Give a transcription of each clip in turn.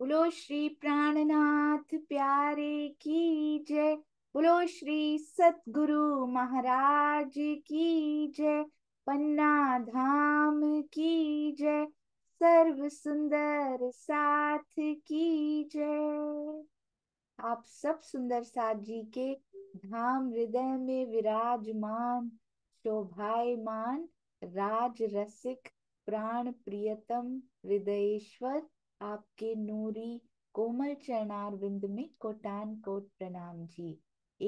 बोलो श्री प्राणनाथ प्यारे की जय बोलो श्री सतगुरु महाराज की जय पन्ना धाम की जय सर्व सुंदर साथ की जय आप सब सुंदर साथ जी के धाम हृदय में विराजमान शोभायमान राज रसिक प्राण प्रियतम हृदयेश्वर आपके नूरी कोमल चरणार विंद में कोटान कोट प्रणाम जी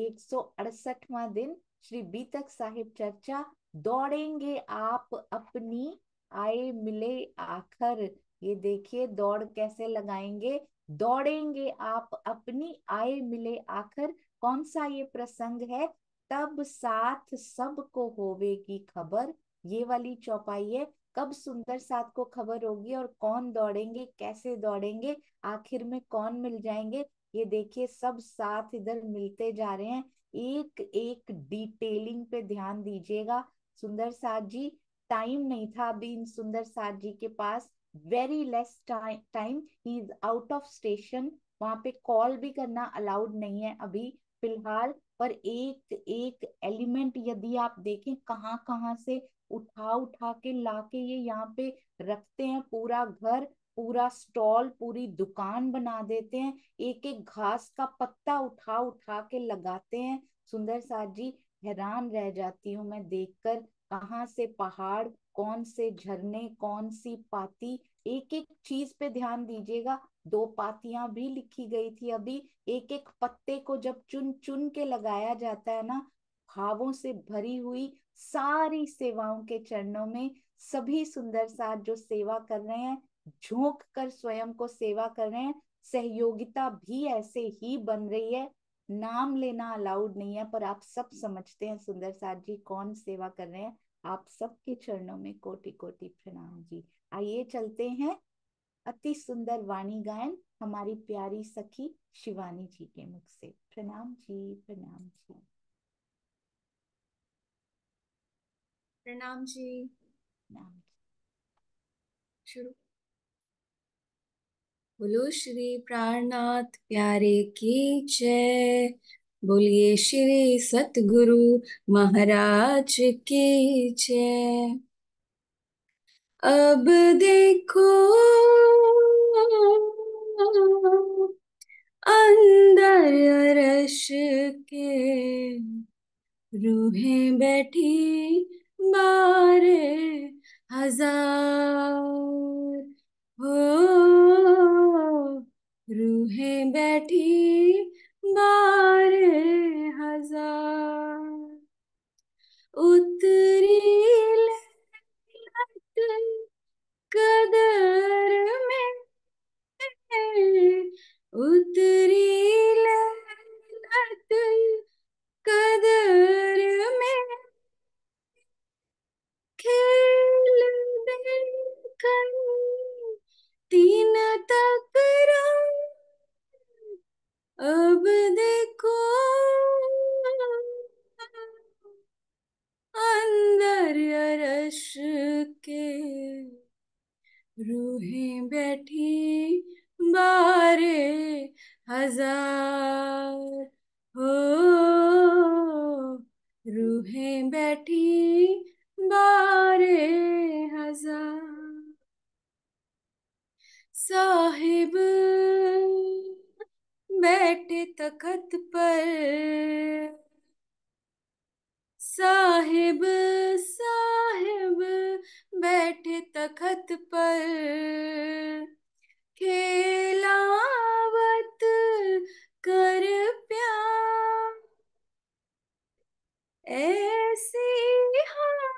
एक सौ अड़सठवा दिन श्री बीतक साहिब चर्चा दौड़ेंगे आप अपनी आए मिले आखर ये देखिए दौड़ कैसे लगाएंगे दौड़ेंगे आप अपनी आए मिले आखर कौन सा ये प्रसंग है तब साथ सबको होवे की खबर ये वाली चौपाई है कब सुंदर साथ को खबर होगी और कौन दौड़ेंगे कैसे दौड़ेंगे आखिर में कौन मिल जाएंगे ये देखिए सब साथ इधर मिलते जा रहे हैं एक एक डिटेलिंग पे ध्यान दीजिएगा सुंदर साथ जी टाइम नहीं था अभी इन सुंदर साथ जी के पास very less time he is out of station वहां पे कॉल भी करना अलाउड नहीं है अभी फिलहाल पर एक एक एलिमेंट यदि आप देखें कहाँ कहाँ से उठा उठा के लाके ये यहाँ पे रखते हैं पूरा घर पूरा स्टॉल पूरी दुकान बना देते हैं एक एक घास का पत्ता उठा उठा के लगाते हैं सुंदर साहब जी हैरान रह जाती हूँ मैं देखकर कहाँ से पहाड़ कौन से झरने कौन सी पाती एक एक चीज पे ध्यान दीजिएगा दो पातियां भी लिखी गई थी अभी एक एक पत्ते को जब चुन चुन के लगाया जाता है ना भावों से भरी हुई सारी सेवाओं के चरणों में सभी सुंदर साथ जो सेवा कर रहे हैं झोंक कर स्वयं को सेवा कर रहे हैं सहयोगिता भी ऐसे ही बन रही है नाम लेना अलाउड नहीं है पर आप सब समझते हैं सुंदर साथ जी कौन सेवा कर रहे हैं आप सबके चरणों में कोटि कोटि प्रणाम जी आइए चलते हैं अति सुंदर वाणी गायन हमारी प्यारी सखी शिवानी जी के मुख से प्रणाम जी प्रणाम जी प्रणाम जी शुरू बोलो श्री प्राणनाथ प्यारे की जय बोलिए श्री सतगुरु महाराज की जय अब देखो अंदर रश के रूहें बैठी बारे हजार हो रूहे बैठी बारे हजार उतरी कदर में उतरी लत कदर में अब देखो अंदर के रूहें बैठी बारे हजार हो रूहें बैठी बारे हजार साहिब बैठे तखत पर साहिब साहिब बैठे तखत पर खेलावत कर प्यार ऐसी हाँ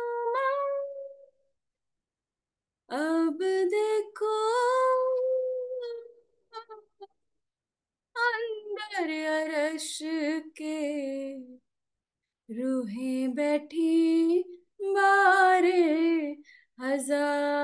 रूहें बैठी बारे हजार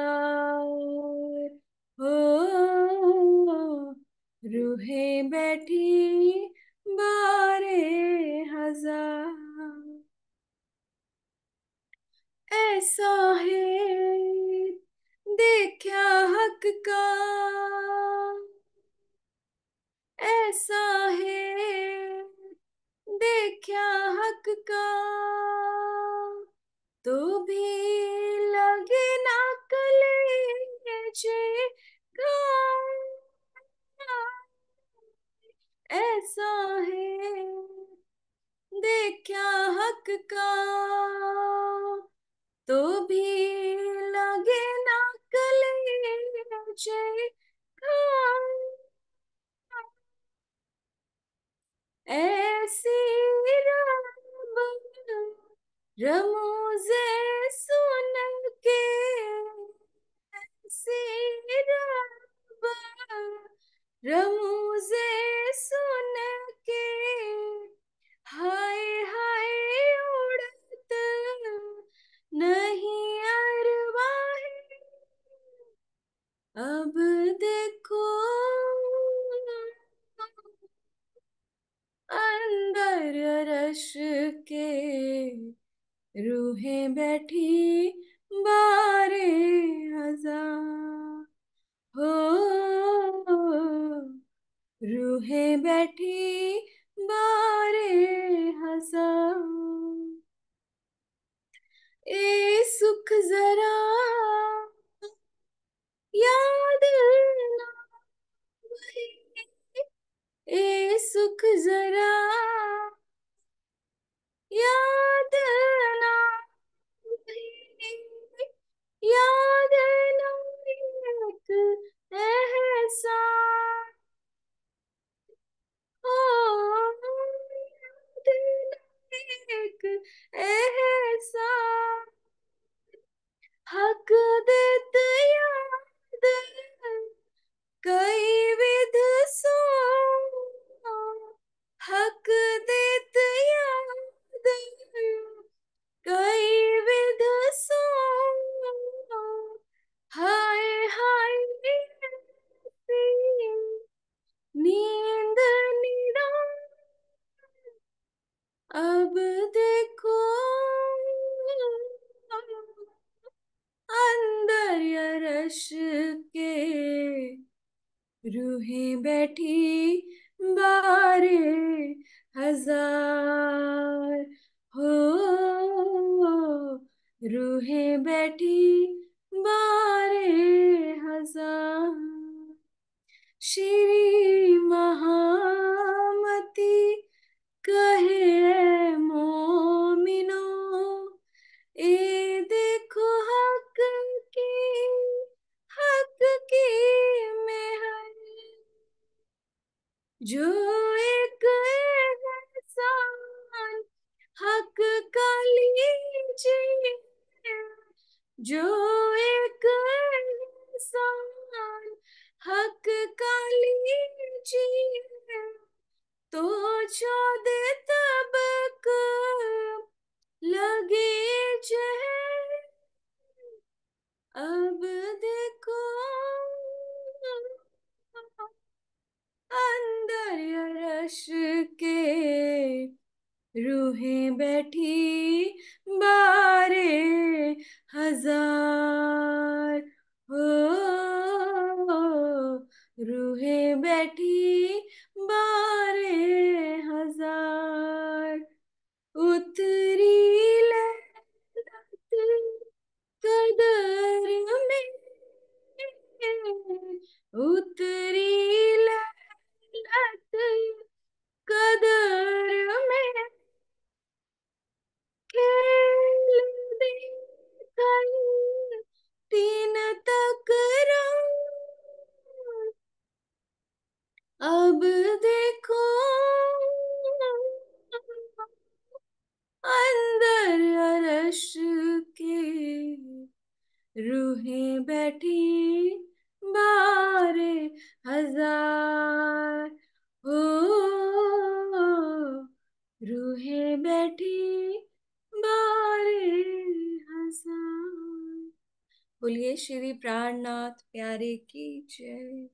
श्री प्राणनाथ प्यारे की जय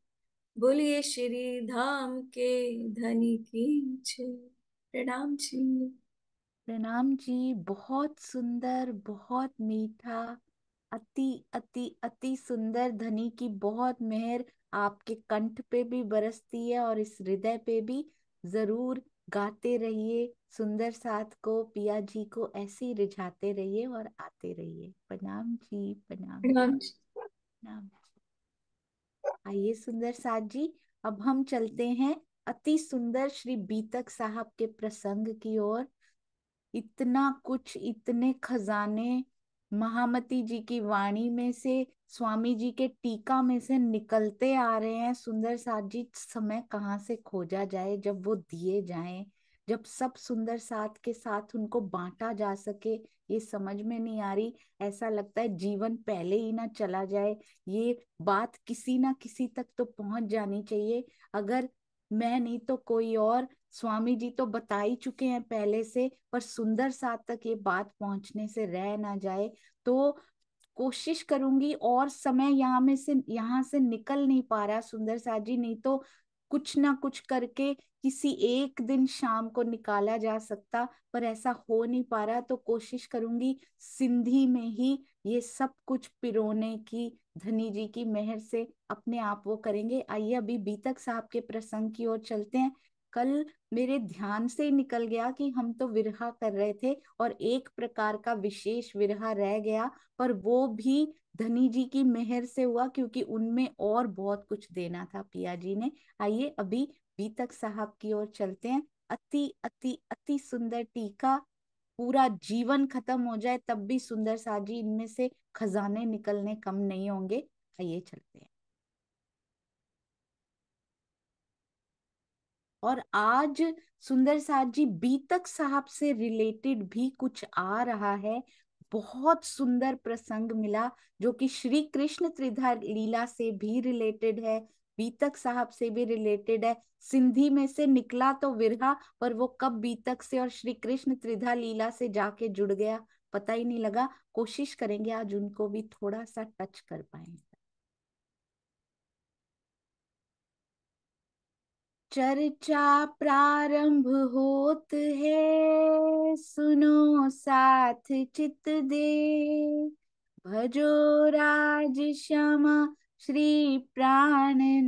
बोलिए श्री धाम के धनी की जय प्रणाम जी प्रणाम जी बहुत सुंदर बहुत मीठा अति अति अति सुंदर धनी की बहुत मेहर आपके कंठ पे भी बरसती है और इस हृदय पे भी जरूर गाते रहिए सुंदर साथ को पिया जी को ऐसे ही रिझाते रहिए और आते रहिए प्रणाम जी प्रणाम आइए सुंदर साथ जी अब हम चलते हैं अति सुंदर श्री बीतक साहब के प्रसंग की ओर इतना कुछ इतने खजाने महामती जी की वाणी में से स्वामी जी के टीका में से निकलते आ रहे हैं सुंदर साहब जी समय कहाँ से खोजा जाए जब वो दिए जाएं जब सब सुंदर साथ के साथ उनको बांटा जा सके ये समझ में नहीं आ रही ऐसा लगता है जीवन पहले ही ना चला जाए ये बात किसी ना किसी तक तो पहुंच जानी चाहिए अगर मैं नहीं तो कोई और स्वामी जी तो बता ही चुके हैं पहले से पर सुंदर साथ तक ये बात पहुंचने से रह ना जाए तो कोशिश करूंगी और समय यहाँ में से यहाँ से निकल नहीं पा रहा सुंदर साथ जी नहीं तो कुछ ना कुछ करके किसी एक दिन शाम को निकाला जा सकता पर ऐसा हो नहीं पा रहा तो कोशिश करूंगी सिंधी में ही ये सब कुछ पिरोने की धनी जी की मेहर से अपने आप वो करेंगे आइए अभी बीतक साहब के प्रसंग की ओर चलते हैं कल मेरे ध्यान से निकल गया कि हम तो विरहा कर रहे थे और एक प्रकार का विशेष विरहा रह गया पर वो भी धनी जी की मेहर से हुआ क्योंकि उनमें और बहुत कुछ देना था पिया जी ने आइए अभी बीतक साहब की ओर चलते हैं अति अति अति सुंदर टीका पूरा जीवन खत्म हो जाए तब भी सुंदर साजी इनमें से खजाने निकलने कम नहीं होंगे आइए चलते हैं और आज सुंदर साथ जी बीतक साहब से रिलेटेड भी कुछ आ रहा है बहुत सुंदर प्रसंग मिला जो कि श्री कृष्ण त्रिधा लीला से भी रिलेटेड है बीतक साहब से भी रिलेटेड है सिंधी में से निकला तो विरहा पर वो कब बीतक से और श्री कृष्ण त्रिधा लीला से जाके जुड़ गया पता ही नहीं लगा कोशिश करेंगे आज उनको भी थोड़ा सा टच कर पाए चर्चा प्रारंभ होत है सुनो साथ चित दे भजो राज श्यामा श्री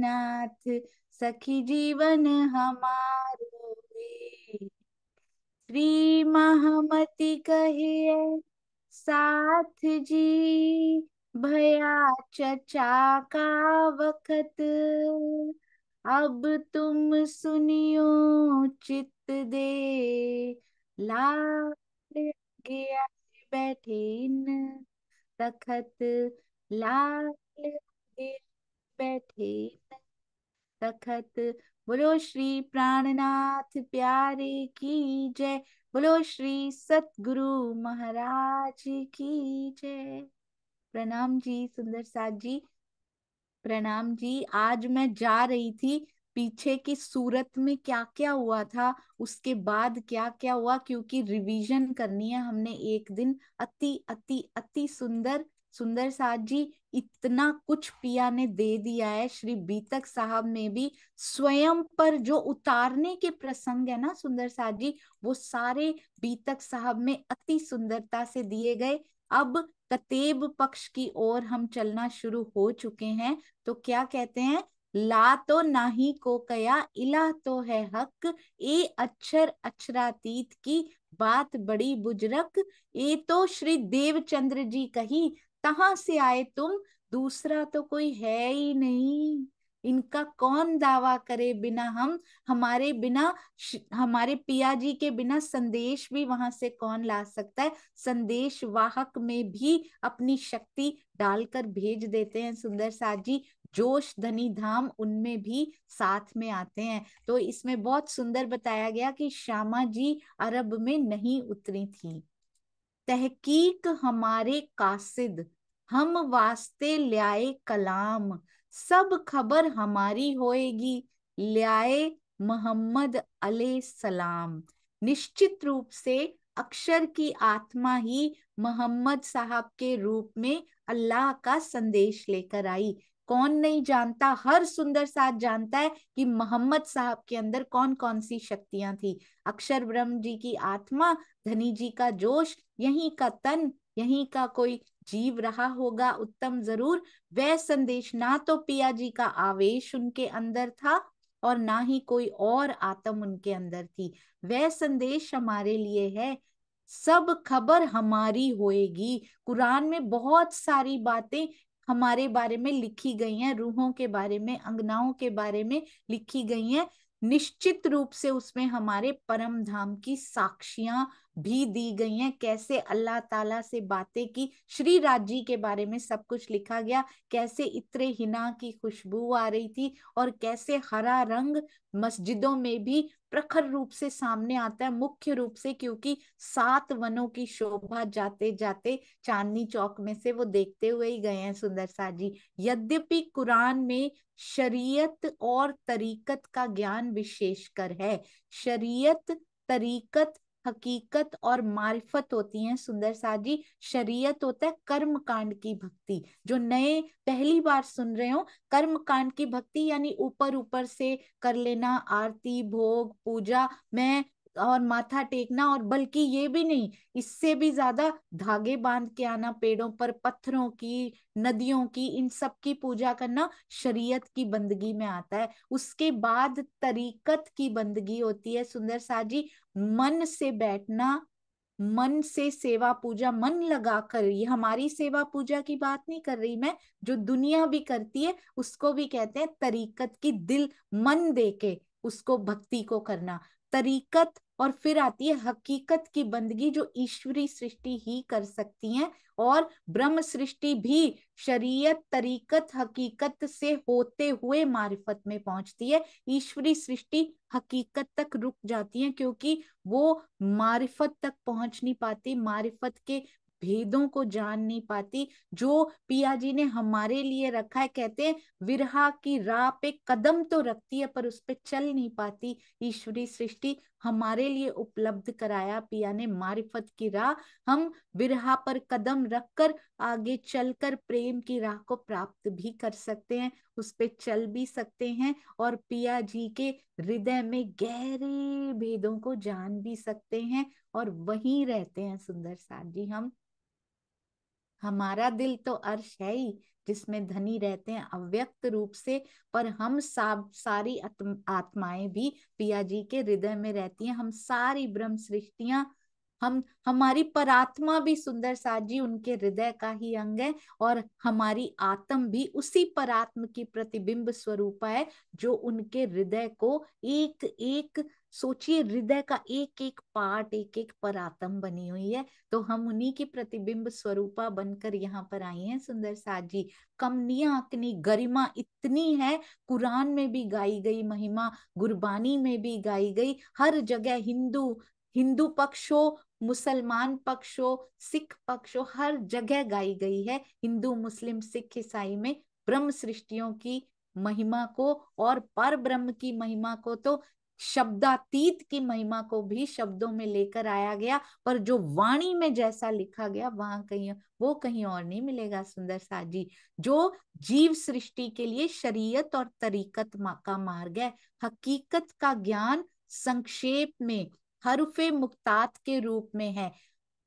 नाथ सखी जीवन हमारो श्री महामति कहे साथ जी भया चचा का वक्त अब तुम सुनियो चित दे ला गया बैठे न तखत लाल बैठे तखत बोलो श्री प्राणनाथ प्यारे की जय बोलो श्री सतगुरु महाराज की जय प्रणाम जी सुंदर साथ जी प्रणाम जी आज मैं जा रही थी पीछे की सूरत में क्या क्या हुआ था उसके बाद क्या क्या हुआ क्योंकि रिवीजन करनी है हमने एक दिन अति अति अति सुंदर सुंदर साहब जी इतना कुछ पिया ने दे दिया है श्री बीतक साहब में भी स्वयं पर जो उतारने के प्रसंग है ना सुंदर साहब जी वो सारे बीतक साहब में अति सुंदरता से दिए गए अब कतेब पक्ष की ओर हम चलना शुरू हो चुके हैं तो क्या कहते हैं ला तो नाही को कया इला तो है हक ए अक्षर अक्षरातीत की बात बड़ी बुजरक ए तो श्री देवचंद्र जी कही कहाँ से आए तुम दूसरा तो कोई है ही नहीं इनका कौन दावा करे बिना हम हमारे बिना हमारे पिया जी के बिना संदेश भी वहां से कौन ला सकता है संदेश वाहक में भी अपनी शक्ति डालकर भेज देते हैं सुंदर साथ जी जोश धनी धाम उनमें भी साथ में आते हैं तो इसमें बहुत सुंदर बताया गया कि श्यामा जी अरब में नहीं उतरी थी तहकीक हमारे कासिद हम वास्ते ल्याए कलाम सब खबर हमारी होएगी ल्याए मोहम्मद अले सलाम निश्चित रूप से अक्षर की आत्मा ही मोहम्मद साहब के रूप में अल्लाह का संदेश लेकर आई कौन नहीं जानता हर सुंदर साथ जानता है कि मोहम्मद साहब के अंदर कौन कौन सी शक्तियां थी अक्षर ब्रह्म जी की आत्मा धनी जी का जोश यहीं का तन यहीं का कोई जीव रहा होगा उत्तम जरूर वह संदेश ना तो पिया जी का आवेश उनके अंदर था और ना ही कोई और आत्म उनके अंदर थी वह संदेश हमारे लिए है सब खबर हमारी होएगी कुरान में बहुत सारी बातें हमारे बारे में लिखी गई हैं रूहों के बारे में अंगनाओं के बारे में लिखी गई हैं निश्चित रूप से उसमें हमारे परम धाम की साक्षियां भी दी गई हैं कैसे अल्लाह ताला से बातें की श्री राज जी के बारे में सब कुछ लिखा गया कैसे इतरे हिना की खुशबू आ रही थी और कैसे हरा रंग मस्जिदों में भी प्रखर रूप से सामने आता है मुख्य रूप से क्योंकि सात वनों की शोभा जाते जाते चांदनी चौक में से वो देखते हुए ही गए हैं सुंदर सा जी यद्यपि कुरान में शरीयत और तरीकत का ज्ञान विशेषकर है शरीयत तरीकत हकीकत और मार्फत होती हैं सुंदर जी शरीयत होता है कर्म कांड की भक्ति जो नए पहली बार सुन रहे हो कर्म कांड की भक्ति यानी ऊपर ऊपर से कर लेना आरती भोग पूजा मैं और माथा टेकना और बल्कि ये भी नहीं इससे भी ज्यादा धागे बांध के आना पेड़ों पर पत्थरों की नदियों की इन सब की पूजा करना शरीयत की बंदगी में आता है उसके बाद तरीकत की बंदगी होती है सुंदर साह जी मन से बैठना मन से सेवा पूजा मन लगा कर ये हमारी सेवा पूजा की बात नहीं कर रही मैं जो दुनिया भी करती है उसको भी कहते हैं तरीकत की दिल मन दे के उसको भक्ति को करना तरीकत और फिर आती है हकीकत की बंदगी जो ईश्वरी सृष्टि ही कर सकती है और ब्रह्म सृष्टि भी शरीयत तरीकत हकीकत से होते हुए मारिफत में पहुंचती है ईश्वरी सृष्टि हकीकत तक रुक जाती है क्योंकि वो मारिफत तक पहुंच नहीं पाती मारिफत के भेदों को जान नहीं पाती जो पिया जी ने हमारे लिए रखा है कहते हैं विरहा की राह पे कदम तो रखती है पर उस पर चल नहीं पाती ईश्वरी सृष्टि हमारे लिए उपलब्ध कराया पिया ने मारिफत की राह हम विरहा पर कदम रखकर आगे चलकर प्रेम की राह को प्राप्त भी कर सकते हैं उस पर चल भी सकते हैं और पिया जी के हृदय में गहरे भेदों को जान भी सकते हैं और वहीं रहते हैं सुंदर साथ जी हम हमारा दिल तो अर्श है ही जिसमें धनी रहते हैं अव्यक्त रूप से पर हम साब सारी आत्म, आत्माएं भी पिया जी के हृदय में रहती हैं हम सारी ब्रह्म सृष्टिया हम हमारी परात्मा भी सुंदर साथ जी उनके हृदय का ही अंग है और हमारी आत्म भी उसी परात्म की प्रतिबिंब स्वरूप है जो उनके हृदय को एक एक सोचिए हृदय का एक एक पार्ट एक एक परातम बनी हुई है तो हम उन्हीं की प्रतिबिंब स्वरूपा बनकर यहाँ पर आई हैं सुंदर साथ जी कमनिया अग्नि गरिमा इतनी है कुरान में भी गाई गई महिमा गुरबानी में भी गाई गई हर जगह हिंदू हिंदू पक्ष हो मुसलमान पक्ष हो सिख पक्ष हो हर जगह गाई गई है हिंदू मुस्लिम सिख ईसाई में ब्रह्म सृष्टियों की महिमा को और पर ब्रह्म की महिमा को तो शब्दातीत की महिमा को भी शब्दों में लेकर आया गया पर जो वाणी में जैसा लिखा गया वहां कहीं वो कहीं और नहीं मिलेगा सुंदर साजी जो जीव सृष्टि के लिए शरीयत और तरीकत का मार्ग है हकीकत का ज्ञान संक्षेप में हरफे मुक्तात के रूप में है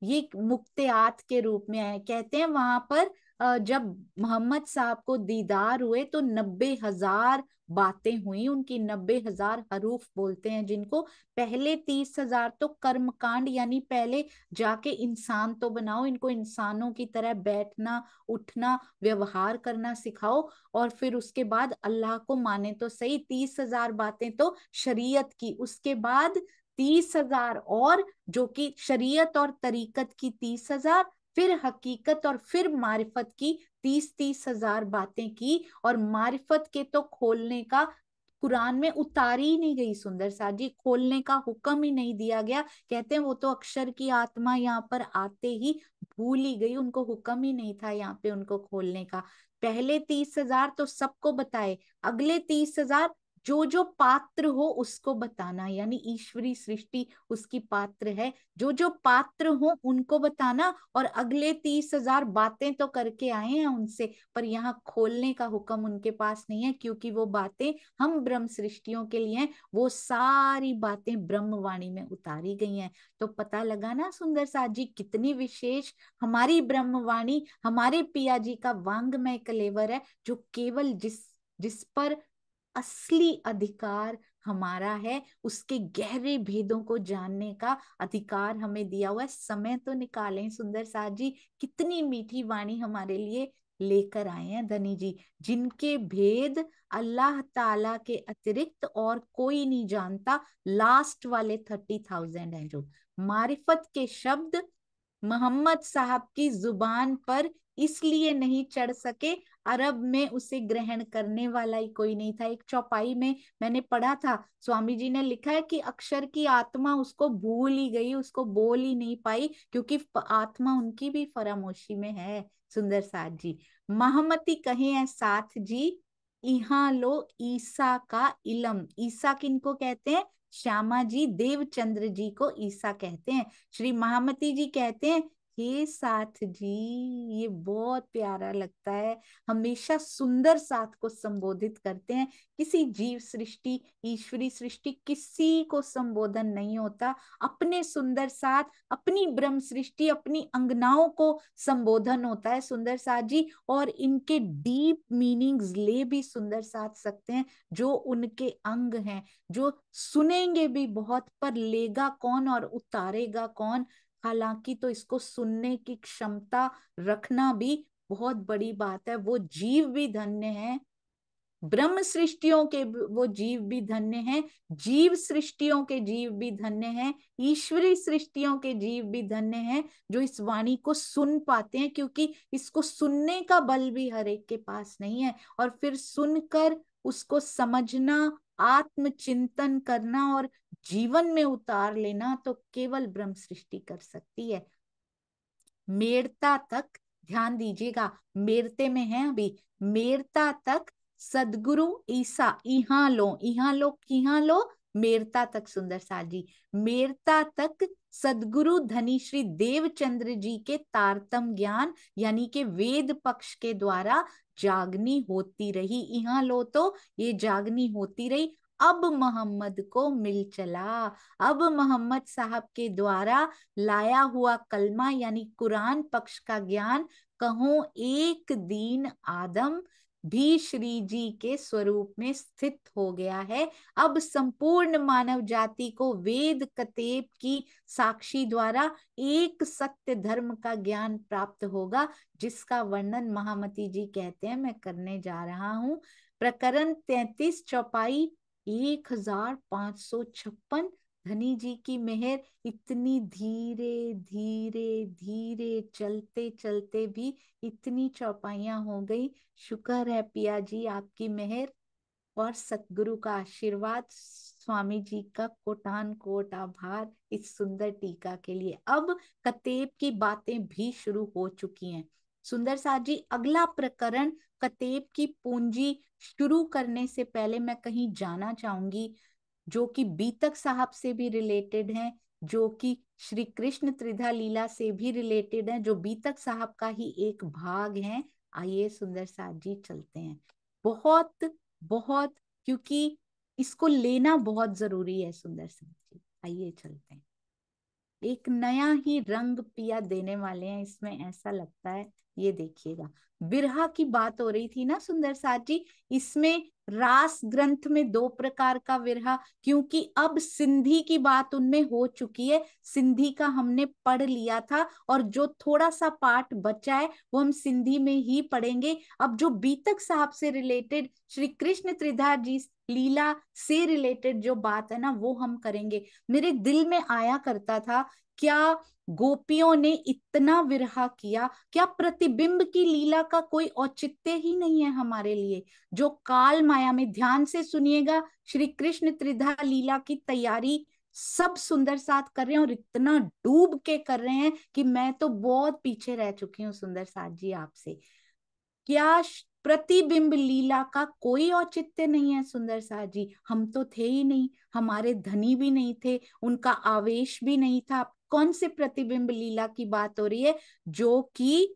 ये मुक्तियात के रूप में है कहते हैं वहां पर जब मोहम्मद साहब को दीदार हुए तो नब्बे हजार बातें हुई उनकी नब्बे हजार हरूफ बोलते हैं जिनको पहले तीस हजार तो कर्म कांड यानी पहले जाके इंसान तो बनाओ इनको इंसानों की तरह बैठना उठना व्यवहार करना सिखाओ और फिर उसके बाद अल्लाह को माने तो सही तीस हजार बातें तो शरीयत की उसके बाद तीस हजार और जो कि शरीयत और तरीकत की तीस हजार फिर हकीकत और फिर मारिफत की तीस तीस हजार बातें की और मारिफत के तो खोलने का कुरान में उतारी ही नहीं गई सुंदर साहब जी खोलने का हुक्म ही नहीं दिया गया कहते हैं वो तो अक्षर की आत्मा यहाँ पर आते ही भूल ही गई उनको हुक्म ही नहीं था यहाँ पे उनको खोलने का पहले तीस हजार तो सबको बताए अगले तीस हजार जो जो पात्र हो उसको बताना यानी ईश्वरी सृष्टि उसकी पात्र है जो जो पात्र हो उनको बताना और अगले तीस हजार बातें तो करके आए हैं उनसे पर यहाँ खोलने का हुक्म उनके पास नहीं है क्योंकि वो बातें हम ब्रह्म सृष्टियों के लिए हैं वो सारी बातें ब्रह्मवाणी में उतारी गई हैं तो पता लगा ना सुंदर साहब जी कितनी विशेष हमारी ब्रह्मवाणी हमारे पिया जी का वांगमय कलेवर है जो केवल जिस जिस पर असली अधिकार हमारा है उसके गहरे भेदों को जानने का अधिकार हमें दिया हुआ है समय तो निकालें सुंदर साथ जी कितनी मीठी वाणी हमारे लिए लेकर आए हैं धनी जी जिनके भेद अल्लाह ताला के अतिरिक्त और कोई नहीं जानता लास्ट वाले थर्टी थाउजेंड है जो मारिफत के शब्द मोहम्मद साहब की जुबान पर इसलिए नहीं चढ़ सके अरब में उसे ग्रहण करने वाला ही कोई नहीं था एक चौपाई में मैंने पढ़ा था स्वामी जी ने लिखा है कि अक्षर की आत्मा उसको भूल ही गई उसको बोल ही नहीं पाई क्योंकि आत्मा उनकी भी फरामोशी में है सुंदर साथ जी महामती कहे है साथ जी यहाँ लो ईसा का इलम ईसा किनको कहते हैं श्यामा जी देवचंद्र जी को ईसा कहते हैं श्री महामती जी कहते हैं हे साथ जी ये बहुत प्यारा लगता है हमेशा सुंदर साथ को संबोधित करते हैं किसी जीव सृष्टि ईश्वरी सृष्टि किसी को संबोधन नहीं होता अपने सुंदर साथ अपनी ब्रह्म सृष्टि अपनी अंगनाओं को संबोधन होता है सुंदर साथ जी और इनके डीप मीनिंग्स ले भी सुंदर साथ सकते हैं जो उनके अंग हैं जो सुनेंगे भी बहुत पर लेगा कौन और उतारेगा कौन हालांकि तो इसको सुनने की क्षमता रखना भी बहुत बड़ी बात है वो जीव भी धन्य है ब्रह्म सृष्टियों के वो जीव भी धन्य हैं जीव सृष्टियों के जीव भी धन्य हैं ईश्वरी सृष्टियों के जीव भी धन्य हैं जो इस वाणी को सुन पाते हैं क्योंकि इसको सुनने का बल भी हर एक के पास नहीं है और फिर सुनकर उसको समझना आत्मचिंतन करना और जीवन में उतार लेना तो केवल ब्रह्म सृष्टि कर सकती है मेरता तक ध्यान दीजिएगा मेरते में है अभी मेरता तक सदगुरु ईसा इहा लो इहा लो किहा लो मेरता तक सुंदर साल जी मेरता तक सदगुरु धनी श्री देवचंद्र जी के तारतम ज्ञान यानी के वेद पक्ष के द्वारा जागनी होती रही यहाँ लो तो ये जागनी होती रही अब मोहम्मद को मिल चला अब मोहम्मद साहब के द्वारा लाया हुआ कलमा यानी कुरान पक्ष का ज्ञान कहो एक दिन आदम भी श्री जी के स्वरूप में स्थित हो गया है अब संपूर्ण मानव जाति को वेद कतेप की साक्षी द्वारा एक सत्य धर्म का ज्ञान प्राप्त होगा जिसका वर्णन महामती जी कहते हैं मैं करने जा रहा हूँ प्रकरण तैतीस चौपाई एक हजार पांच सौ छप्पन धनी जी की मेहर इतनी धीरे धीरे धीरे चलते चलते भी इतनी चौपाइया हो गई शुक्र है पिया जी आपकी मेहर और सतगुरु का आशीर्वाद स्वामी जी का कोटान कोट आभार इस सुंदर टीका के लिए अब कतेब की बातें भी शुरू हो चुकी हैं सुंदर साहब जी अगला प्रकरण कतेब की पूंजी शुरू करने से पहले मैं कहीं जाना चाहूंगी जो कि बीतक साहब से भी रिलेटेड हैं जो कि श्री कृष्ण त्रिधा लीला से भी रिलेटेड हैं जो बीतक साहब का ही एक भाग है आइए सुंदर साहब जी चलते हैं बहुत बहुत क्योंकि इसको लेना बहुत जरूरी है सुंदर साहब जी आइए चलते हैं एक नया ही रंग पिया देने वाले हैं इसमें ऐसा लगता है ये देखिएगा बिरहा की बात हो रही थी ना सुंदर साहब जी इसमें रास ग्रंथ में दो प्रकार का विरहा क्योंकि अब सिंधी की बात उनमें हो चुकी है सिंधी का हमने पढ़ लिया था और जो थोड़ा सा पाठ बचा है वो हम सिंधी में ही पढ़ेंगे अब जो बीतक साहब से रिलेटेड श्री कृष्ण त्रिधार जी लीला से रिलेटेड जो बात है ना वो हम करेंगे मेरे दिल में आया करता था क्या गोपियों ने इतना विरहा किया क्या प्रतिबिंब की लीला का कोई औचित्य ही नहीं है हमारे लिए जो काल माया में ध्यान से सुनिएगा श्री कृष्ण त्रिधा लीला की तैयारी सब सुंदर साथ कर रहे हैं और इतना डूब के कर रहे हैं कि मैं तो बहुत पीछे रह चुकी हूँ सुंदर साथ जी आपसे क्या प्रतिबिंब लीला का कोई औचित्य नहीं है सुंदर साहब जी हम तो थे ही नहीं हमारे धनी भी नहीं थे उनका आवेश भी नहीं था कौन से प्रतिबिंब लीला की बात हो रही है जो कि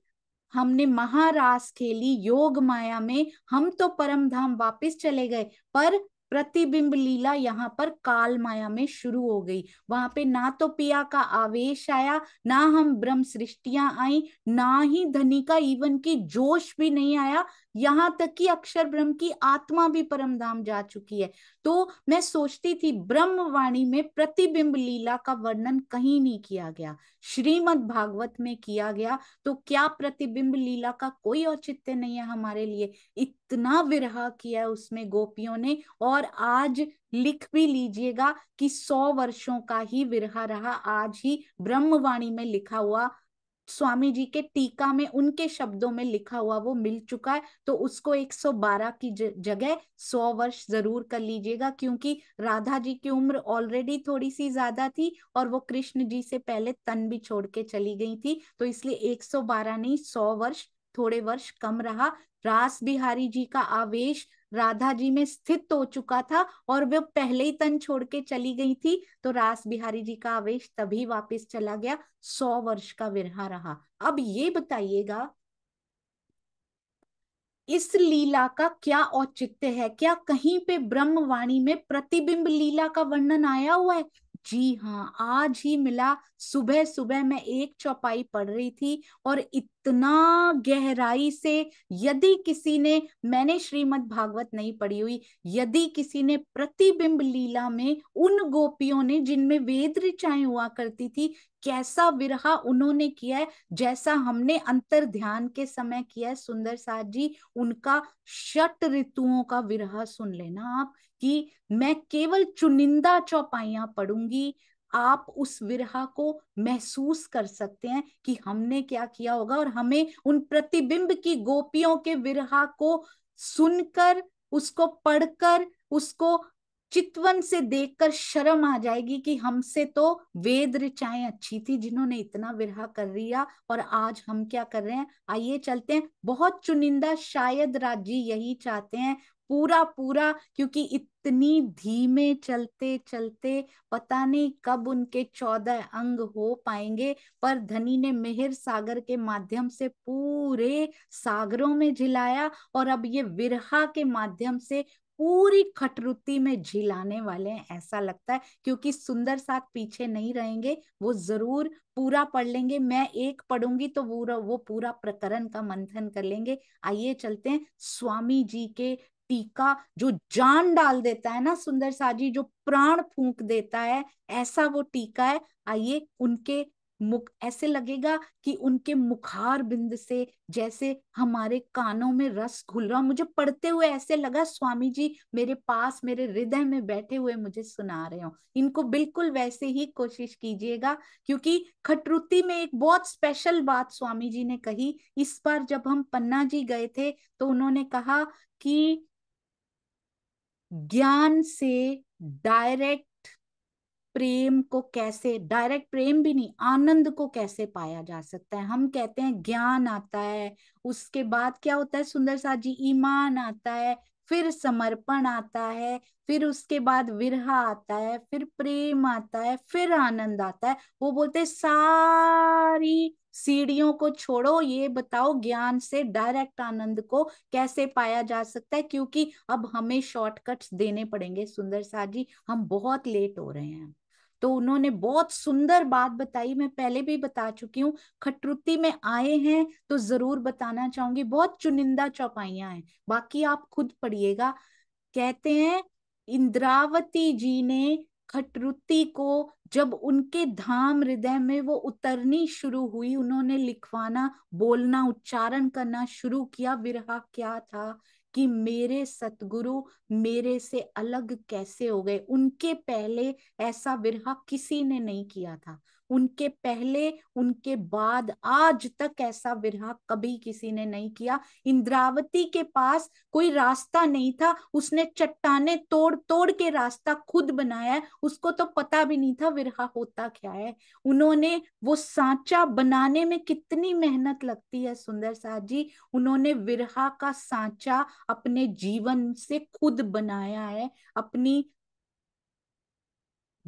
हमने महारास खेली योग माया में हम तो परम धाम वापिस चले गए पर प्रतिबिंब लीला यहाँ पर काल माया में शुरू हो गई वहां पे ना तो पिया का आवेश आया ना हम ब्रह्म सृष्टिया आई ना ही धनी का इवन की जोश भी नहीं आया यहाँ तक कि अक्षर ब्रह्म की आत्मा भी परम धाम जा चुकी है तो मैं सोचती थी ब्रह्म वाणी में प्रतिबिंब लीला का वर्णन कहीं नहीं किया गया श्रीमद भागवत में किया गया तो क्या प्रतिबिंब लीला का कोई औचित्य नहीं है हमारे लिए इतना विरह किया उसमें गोपियों ने और आज लिख भी लीजिएगा कि सौ वर्षों का ही विरह रहा आज ही ब्रह्मवाणी में लिखा हुआ स्वामी जी के टीका में उनके शब्दों में लिखा हुआ वो मिल चुका है तो उसको 112 की जगह 100 वर्ष जरूर कर लीजिएगा क्योंकि राधा जी की उम्र ऑलरेडी थोड़ी सी ज्यादा थी और वो कृष्ण जी से पहले तन भी छोड़ के चली गई थी तो इसलिए 112 नहीं 100 वर्ष थोड़े वर्ष कम रहा रास बिहारी जी का आवेश राधा जी में स्थित तो हो चुका था और वे पहले ही तन छोड़ के चली गई थी तो रास बिहारी जी का आवेश तभी वापस चला गया सौ वर्ष का विरहा रहा अब ये बताइएगा इस लीला का क्या औचित्य है क्या कहीं पे ब्रह्मवाणी में प्रतिबिंब लीला का वर्णन आया हुआ है जी हाँ आज ही मिला सुबह सुबह मैं एक चौपाई पढ़ रही थी और इतना गहराई से यदि किसी ने मैंने श्रीमद् भागवत नहीं पढ़ी हुई यदि किसी ने प्रतिबिंब लीला में उन गोपियों ने जिनमें वेद ऋचाएं हुआ करती थी कैसा विरहा उन्होंने किया है जैसा हमने अंतर ध्यान के समय किया है सुंदर साथ जी उनका शट ऋतुओं का विरहा सुन लेना आप कि मैं केवल चुनिंदा चौपाइयां पढ़ूंगी आप उस विरहा को महसूस कर सकते हैं कि हमने क्या किया होगा और हमें उन प्रतिबिंब की गोपियों के विरहा को सुनकर उसको पढ़कर उसको चितवन से देखकर शर्म आ जाएगी कि हमसे तो वेद ऋचाएं अच्छी थी जिन्होंने इतना विरह कर लिया और आज हम क्या कर रहे हैं आइए चलते हैं बहुत चुनिंदा शायद राज्य यही चाहते हैं पूरा पूरा क्योंकि इतनी धीमे चलते चलते पता नहीं कब उनके चौदह अंग हो पाएंगे पर धनी ने मेहर सागर के माध्यम से पूरे सागरों में झिलाया और अब ये विरहा के माध्यम से पूरी खटरुती में झिलाने वाले हैं ऐसा लगता है क्योंकि सुंदर साथ पीछे नहीं रहेंगे वो जरूर पूरा पढ़ लेंगे मैं एक पढ़ूंगी तो वो वो पूरा प्रकरण का मंथन कर लेंगे आइए चलते हैं स्वामी जी के टीका जो जान डाल देता है ना सुंदर साजी जो प्राण फूंक देता है ऐसा वो टीका है आइए उनके मुख ऐसे लगेगा कि उनके मुखार बिंद से जैसे हमारे कानों में रस घुल रहा मुझे पढ़ते हुए ऐसे लगा स्वामी जी मेरे पास मेरे हृदय में बैठे हुए मुझे सुना रहे हो इनको बिल्कुल वैसे ही कोशिश कीजिएगा क्योंकि खटरुति में एक बहुत स्पेशल बात स्वामी जी ने कही इस बार जब हम पन्ना जी गए थे तो उन्होंने कहा कि ज्ञान से डायरेक्ट प्रेम को कैसे डायरेक्ट प्रेम भी नहीं आनंद को कैसे पाया जा सकता है हम कहते हैं ज्ञान आता है उसके बाद क्या होता है सुंदर साहब जी ईमान आता है फिर समर्पण आता है फिर उसके बाद विरहा आता है फिर प्रेम आता है फिर आनंद आता है वो बोलते सारी सीढ़ियों को छोड़ो ये बताओ ज्ञान से डायरेक्ट आनंद को कैसे पाया जा सकता है क्योंकि अब हमें शॉर्टकट्स देने पड़ेंगे सुंदर साह जी हम बहुत लेट हो रहे हैं तो उन्होंने बहुत सुंदर बात बताई मैं पहले भी बता चुकी हूँ खटरुती में आए हैं तो जरूर बताना चाहूंगी बहुत चुनिंदा चौपाइयां हैं बाकी आप खुद पढ़िएगा कहते हैं इंद्रावती जी ने खटरुति को जब उनके धाम हृदय में वो उतरनी शुरू हुई उन्होंने लिखवाना बोलना उच्चारण करना शुरू किया विरह क्या था कि मेरे सतगुरु मेरे से अलग कैसे हो गए उनके पहले ऐसा विरह किसी ने नहीं किया था उनके पहले उनके बाद आज तक ऐसा विरह कभी किसी ने नहीं किया इंद्रावती के पास कोई रास्ता नहीं था उसने चट्टाने तोड़ तोड़ के रास्ता खुद बनाया उसको तो पता भी नहीं था विरहा होता क्या है उन्होंने वो सांचा बनाने में कितनी मेहनत लगती है सुंदर साहब जी उन्होंने विरहा का सांचा अपने जीवन से खुद बनाया है अपनी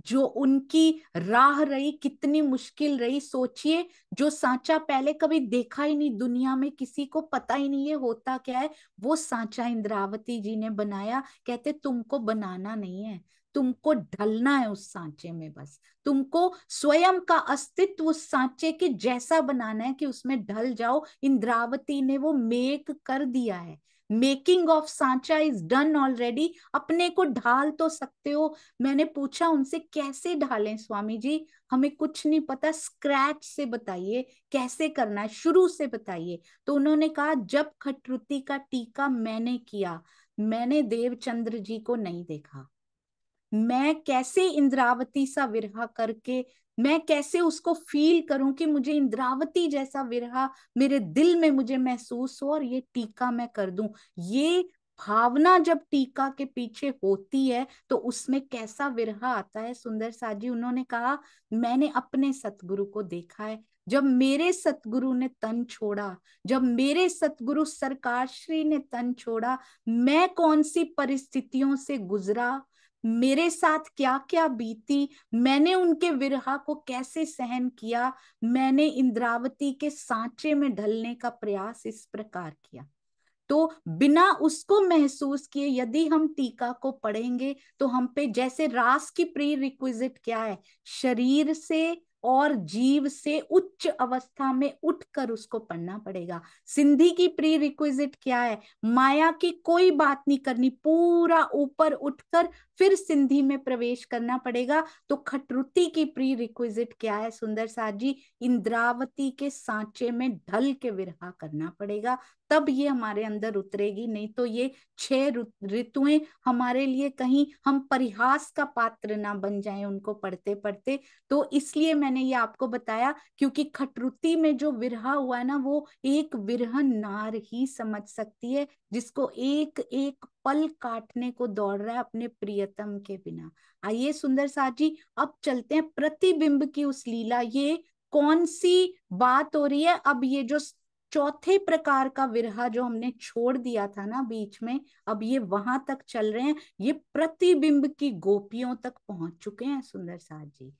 जो उनकी राह रही कितनी मुश्किल रही सोचिए जो सांचा पहले कभी देखा ही नहीं दुनिया में किसी को पता ही नहीं ये होता क्या है वो सांचा इंद्रावती जी ने बनाया कहते तुमको बनाना नहीं है तुमको ढलना है उस सांचे में बस तुमको स्वयं का अस्तित्व उस सांचे के जैसा बनाना है कि उसमें ढल जाओ इंद्रावती ने वो मेक कर दिया है मेकिंग ऑफ सांचा इज डन ऑलरेडी अपने को ढाल तो सकते हो मैंने पूछा उनसे कैसे ढालें स्वामी जी हमें कुछ नहीं पता स्क्रैच से बताइए कैसे करना है शुरू से बताइए तो उन्होंने कहा जब खटरुति का टीका मैंने किया मैंने देवचंद्र जी को नहीं देखा मैं कैसे इंद्रावती सा विरह करके मैं कैसे उसको फील करूं कि मुझे इंद्रावती जैसा विरहा मेरे दिल में मुझे महसूस हो और ये टीका मैं कर दूं ये भावना जब टीका के पीछे होती है तो उसमें कैसा विरह आता है सुंदर साजी उन्होंने कहा मैंने अपने सतगुरु को देखा है जब मेरे सतगुरु ने तन छोड़ा जब मेरे सतगुरु सरकार श्री ने तन छोड़ा मैं कौन सी परिस्थितियों से गुजरा मेरे साथ क्या क्या बीती मैंने उनके विरहा को कैसे सहन किया मैंने इंद्रावती के सांचे में ढलने का प्रयास इस प्रकार किया तो बिना उसको महसूस किए यदि हम टीका को पढ़ेंगे तो हम पे जैसे रास की प्री रिक्विजिट क्या है शरीर से और जीव से उच्च अवस्था में उठकर उसको पढ़ना पड़ेगा सिंधी की प्री रिक्विजिट क्या है माया की कोई बात नहीं करनी पूरा ऊपर उठकर फिर सिंधी में प्रवेश करना पड़ेगा तो खटरुति की प्री रिक्विजिट क्या है सुंदर साथ जी इंद्रावती के सांचे में ढल के विरहा करना पड़ेगा तब ये हमारे अंदर उतरेगी नहीं तो ये छह ऋतुएं हमारे लिए कहीं हम परिहास का पात्र ना बन जाए उनको पढ़ते पढ़ते तो इसलिए मैंने ये आपको बताया क्योंकि खटरुति में जो विरहा हुआ ना वो एक विरह नार ही समझ सकती है जिसको एक एक पल काटने को दौड़ रहा है अपने प्रियतम के बिना आइए सुंदर सा जी अब चलते हैं प्रतिबिंब की उस लीला ये कौन सी बात हो रही है अब ये जो चौथे प्रकार का विरहा जो हमने छोड़ दिया था ना बीच में अब ये वहां तक चल रहे हैं ये प्रतिबिंब की गोपियों तक पहुंच चुके हैं सुंदर साथ जी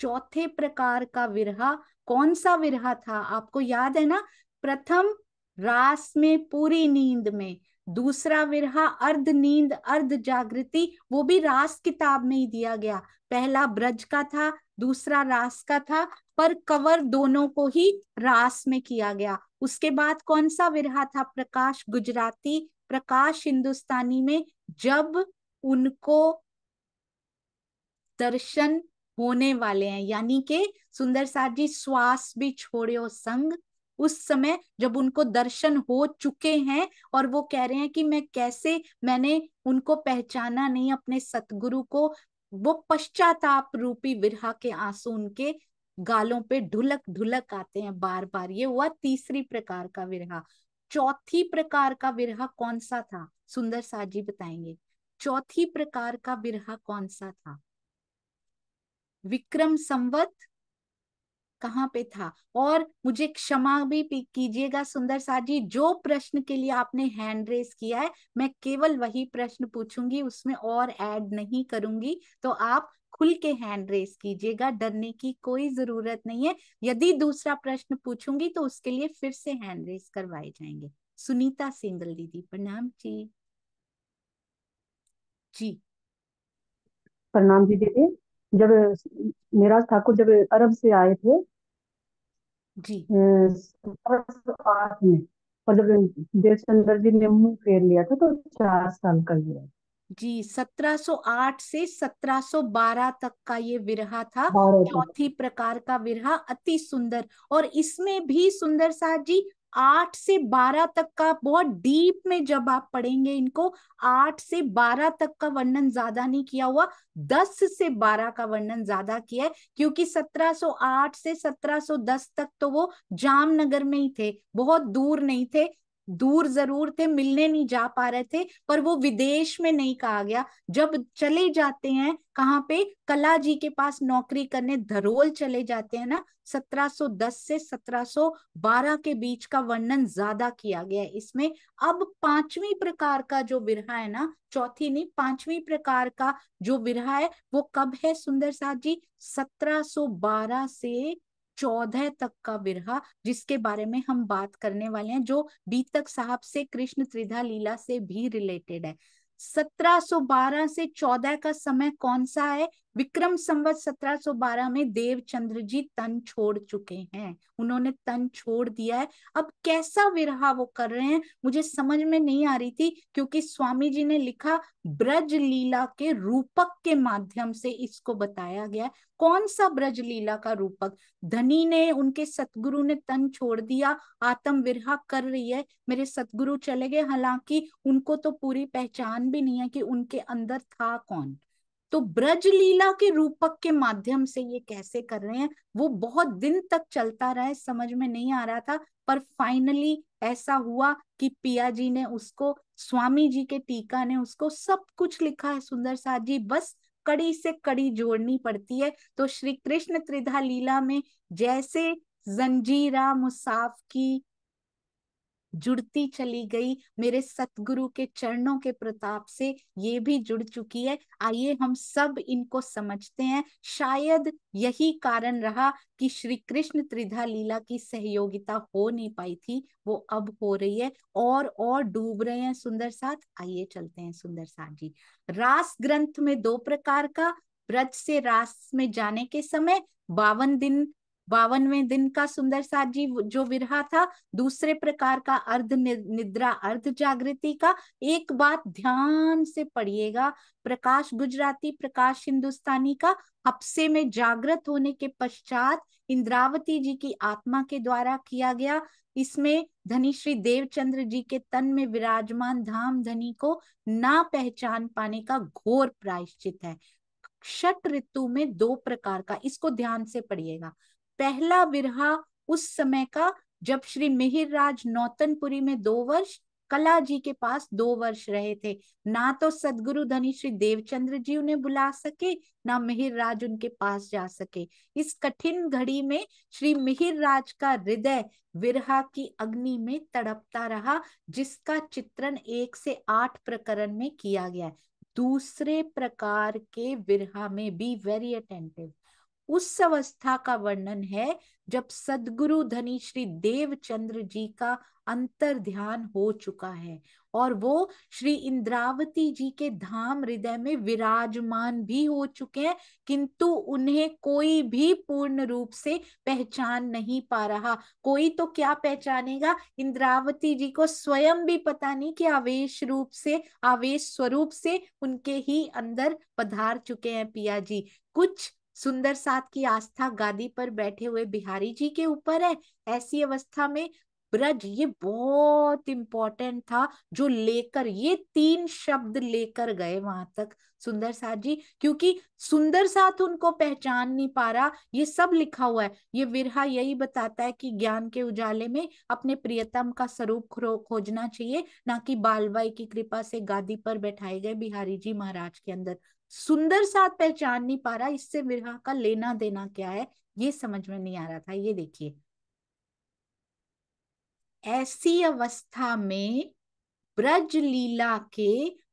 चौथे प्रकार का विरहा कौन सा विरहा था आपको याद है ना प्रथम रास में पूरी नींद में दूसरा विरहा अर्ध नींद अर्ध जागृति वो भी रास किताब में ही दिया गया पहला ब्रज का था दूसरा रास का था पर कवर दोनों को ही रास में किया गया उसके बाद कौन सा विरहा था प्रकाश गुजराती प्रकाश हिंदुस्तानी में जब उनको दर्शन होने वाले हैं यानी के सुंदर साहब जी श्वास भी छोड़ो संग उस समय जब उनको दर्शन हो चुके हैं और वो कह रहे हैं कि मैं कैसे मैंने उनको पहचाना नहीं अपने सतगुरु को वो पश्चाताप रूपी विरहा के आंसू उनके गालों पे ढुलक ढुलक आते हैं बार बार ये हुआ तीसरी प्रकार का विरहा चौथी प्रकार का विरहा कौन सा था सुंदर साह जी बताएंगे चौथी प्रकार का विरहा कौन सा था विक्रम संवत कहाँ पे था और मुझे क्षमा भी कीजिएगा सुंदर साह जी जो प्रश्न के लिए आपने हैंड रेस किया है मैं केवल वही प्रश्न पूछूंगी उसमें और ऐड नहीं करूंगी तो आप खुल के हैंड रेस कीजिएगा डरने की कोई जरूरत नहीं है यदि दूसरा प्रश्न पूछूंगी तो उसके लिए फिर से हैंड रेस करवाए जाएंगे सुनीता सिंगल दीदी प्रणाम जी जी प्रणाम जी दीदी जब मेराज ठाकुर जब अरब से आए थे जी आठ में और जब देवचंद्र जी ने मुंह फेर लिया था तो चार साल का ही है जी 1708 से 1712 तक का ये विरहा था चौथी प्रकार का विरहा अति सुंदर और इसमें भी सुंदर साहब जी आठ से बारह तक का बहुत डीप में जब आप पढ़ेंगे इनको आठ से बारह तक का वर्णन ज्यादा नहीं किया हुआ दस से बारह का वर्णन ज्यादा किया है क्योंकि सत्रह सो आठ से सत्रह सो दस तक तो वो जामनगर में ही थे बहुत दूर नहीं थे दूर जरूर थे मिलने नहीं जा पा रहे थे पर वो विदेश में नहीं कहा गया जब चले जाते हैं कहाँ पे कला जी के पास नौकरी करने धरोल चले जाते हैं ना 1710 से 1712 के बीच का वर्णन ज्यादा किया गया है इसमें अब पांचवी प्रकार का जो विरह है ना चौथी नहीं पांचवी प्रकार का जो विरह है वो कब है सुंदर साहब जी 1712 से चौदह तक का विरहा जिसके बारे में हम बात करने वाले हैं जो बीतक साहब से कृष्ण त्रिधा लीला से भी रिलेटेड है 1712 से 14 का समय कौन सा है विक्रम संवत 1712 में देवचंद्र जी तन छोड़ चुके हैं उन्होंने तन छोड़ दिया है अब कैसा विरहा वो कर रहे हैं मुझे समझ में नहीं आ रही थी क्योंकि स्वामी जी ने लिखा ब्रज लीला के रूपक के माध्यम से इसको बताया गया कौन सा ब्रज लीला का रूपक धनी ने उनके सतगुरु ने तन छोड़ दिया आत्म विरहा कर रही है मेरे सतगुरु चले गए हालांकि उनको तो पूरी पहचान भी नहीं है कि उनके अंदर था कौन तो ब्रज लीला के रूपक के माध्यम से ये कैसे कर रहे हैं वो बहुत दिन तक चलता रहा है समझ में नहीं आ रहा था पर फाइनली ऐसा हुआ कि पिया जी ने उसको स्वामी जी के टीका ने उसको सब कुछ लिखा है सुंदर साहब जी बस कड़ी से कड़ी जोड़नी पड़ती है तो श्री कृष्ण त्रिधा लीला में जैसे जंजीरा मुसाफ की जुड़ती चली गई मेरे सतगुरु के चरणों के प्रताप से ये भी जुड़ चुकी है आइए हम सब इनको समझते हैं शायद यही कारण रहा कि श्री कृष्ण त्रिधा लीला की सहयोगिता हो नहीं पाई थी वो अब हो रही है और और डूब रहे हैं सुंदर साथ आइए चलते हैं सुंदर साथ जी रास ग्रंथ में दो प्रकार का ब्रज से रास में जाने के समय बावन दिन बावनवे दिन का सुंदर साथ जी जो विरहा था दूसरे प्रकार का अर्ध निद्रा अर्ध जागृति का एक बात ध्यान से पढ़िएगा प्रकाश गुजराती प्रकाश हिंदुस्तानी का हफ्से में जागृत होने के पश्चात इंद्रावती जी की आत्मा के द्वारा किया गया इसमें धनी श्री देवचंद्र जी के तन में विराजमान धाम धनी को ना पहचान पाने का घोर प्रायश्चित है षट ऋतु में दो प्रकार का इसको ध्यान से पढ़िएगा पहला विरहा उस समय का जब श्री मिहिर राज नौतनपुरी में दो वर्ष कला जी के पास दो वर्ष रहे थे ना तो सदगुरु धनी श्री देवचंद्र जी उन्हें बुला सके ना मिहिर राज उनके पास जा सके इस कठिन घड़ी में श्री मिहिर राज का हृदय विरहा की अग्नि में तड़पता रहा जिसका चित्रण एक से आठ प्रकरण में किया गया है दूसरे प्रकार के विरहा में बी वेरी अटेंटिव उस अवस्था का वर्णन है जब सदगुरु धनी श्री देवचंद्र जी का अंतर ध्यान हो चुका है और वो श्री इंद्रावती जी के धाम हृदय में विराजमान भी हो चुके हैं किंतु उन्हें कोई भी पूर्ण रूप से पहचान नहीं पा रहा कोई तो क्या पहचानेगा इंद्रावती जी को स्वयं भी पता नहीं कि आवेश रूप से आवेश स्वरूप से उनके ही अंदर पधार चुके हैं पिया जी कुछ सुंदर सात की आस्था गादी पर बैठे हुए बिहारी जी के ऊपर है ऐसी अवस्था में ब्रज ये बहुत इंपॉर्टेंट था जो लेकर ये तीन शब्द लेकर गए वहां तक सुंदर साथ जी क्योंकि सुंदर साथ उनको पहचान नहीं पा रहा ये सब लिखा हुआ है ये विरहा यही बताता है कि ज्ञान के उजाले में अपने प्रियतम का स्वरूप खोजना चाहिए ना कि बालबाई की कृपा से गादी पर बैठाए गए बिहारी जी महाराज के अंदर सुंदर साथ पहचान नहीं पा रहा इससे विरह का लेना देना क्या है ये समझ में नहीं आ रहा था ये देखिए ऐसी अवस्था में ब्रज लीला के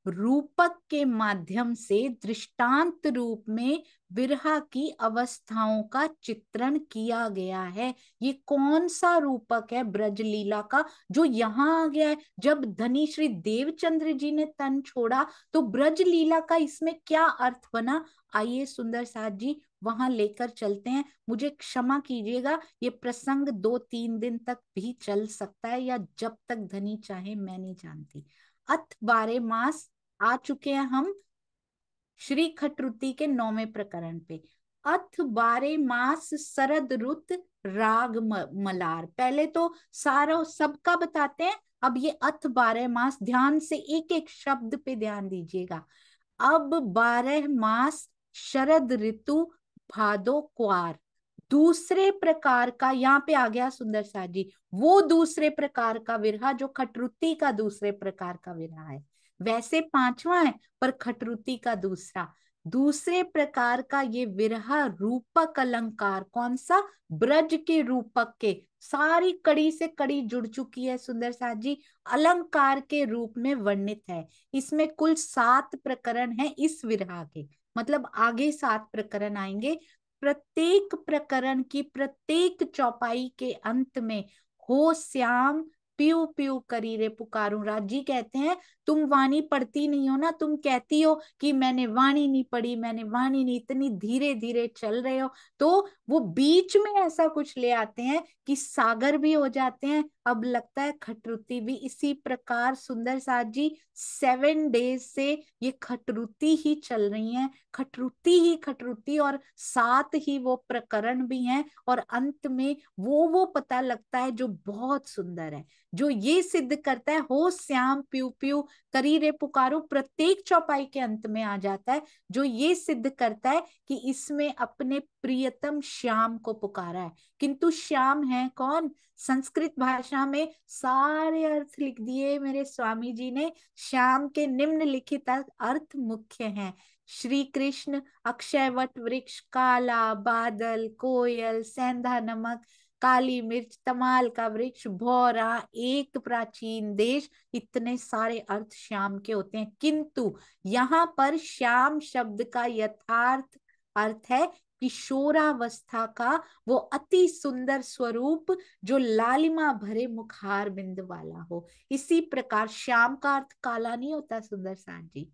रूपक के माध्यम से दृष्टांत रूप में विरहा की अवस्थाओं का चित्रण किया गया है ये कौन सा रूपक है ब्रजलीला का जो यहाँ आ गया है जब धनी श्री देवचंद्र जी ने तन छोड़ा तो ब्रजलीला का इसमें क्या अर्थ बना आइए सुंदर साथ जी वहां लेकर चलते हैं मुझे क्षमा कीजिएगा ये प्रसंग दो तीन दिन तक भी चल सकता है या जब तक धनी चाहे मैं नहीं जानती अथ बारे मास आ चुके हैं हम श्री खटरुति के नौवे प्रकरण पे अथ बारे मास शरद रुत राग मलार पहले तो सारा सबका बताते हैं अब ये अथ बारह मास ध्यान से एक एक शब्द पे ध्यान दीजिएगा अब बारह मास शरद ऋतु भादो क्वार दूसरे प्रकार का यहाँ पे आ गया सुंदर शाह जी वो दूसरे प्रकार का विरहा जो खटरुति का दूसरे प्रकार का विरहा है वैसे पांचवा है पर खटरुति का दूसरा दूसरे प्रकार का ये विरह रूपक अलंकार कौन सा ब्रज के रूपक के सारी कड़ी से कड़ी जुड़ चुकी है सुंदर साहब जी अलंकार के रूप में वर्णित है इसमें कुल सात प्रकरण है इस विरह के मतलब आगे सात प्रकरण आएंगे प्रत्येक प्रकरण की प्रत्येक चौपाई के अंत में हो श्याम पीऊ पीऊ करी रे पुकारू राजी कहते हैं तुम वाणी पढ़ती नहीं हो ना तुम कहती हो कि मैंने वाणी नहीं पढ़ी मैंने वाणी नहीं इतनी धीरे धीरे चल रहे हो तो वो बीच में ऐसा कुछ ले आते हैं कि सागर भी हो जाते हैं अब लगता है खटरुती भी इसी प्रकार सुंदर साथ जी सेवन डेज से ये खटरुती ही चल रही है खटरुती ही खटरुती और साथ ही वो प्रकरण भी हैं और अंत में वो वो पता लगता है जो बहुत सुंदर है जो ये सिद्ध करता है हो श्याम प्यू प्यू करी रे पुकारो प्रत्येक चौपाई के अंत में आ जाता है जो ये सिद्ध करता है कि इसमें अपने प्रियतम श्याम को पुकारा है किंतु श्याम है कौन संस्कृत भाषा भाषा में सारे अर्थ लिख दिए मेरे स्वामी जी ने श्याम के लिखित अर्थ मुख्य हैं श्री कृष्ण अक्षयवट वृक्ष काला बादल कोयल सेंधा नमक काली मिर्च तमाल का वृक्ष भौरा एक प्राचीन देश इतने सारे अर्थ श्याम के होते हैं किंतु यहाँ पर श्याम शब्द का यथार्थ अर्थ है किशोरावस्था का वो अति सुंदर स्वरूप जो लालिमा भरे मुखार बिंद वाला हो इसी प्रकार श्याम का अर्थ काला नहीं होता सुंदर जी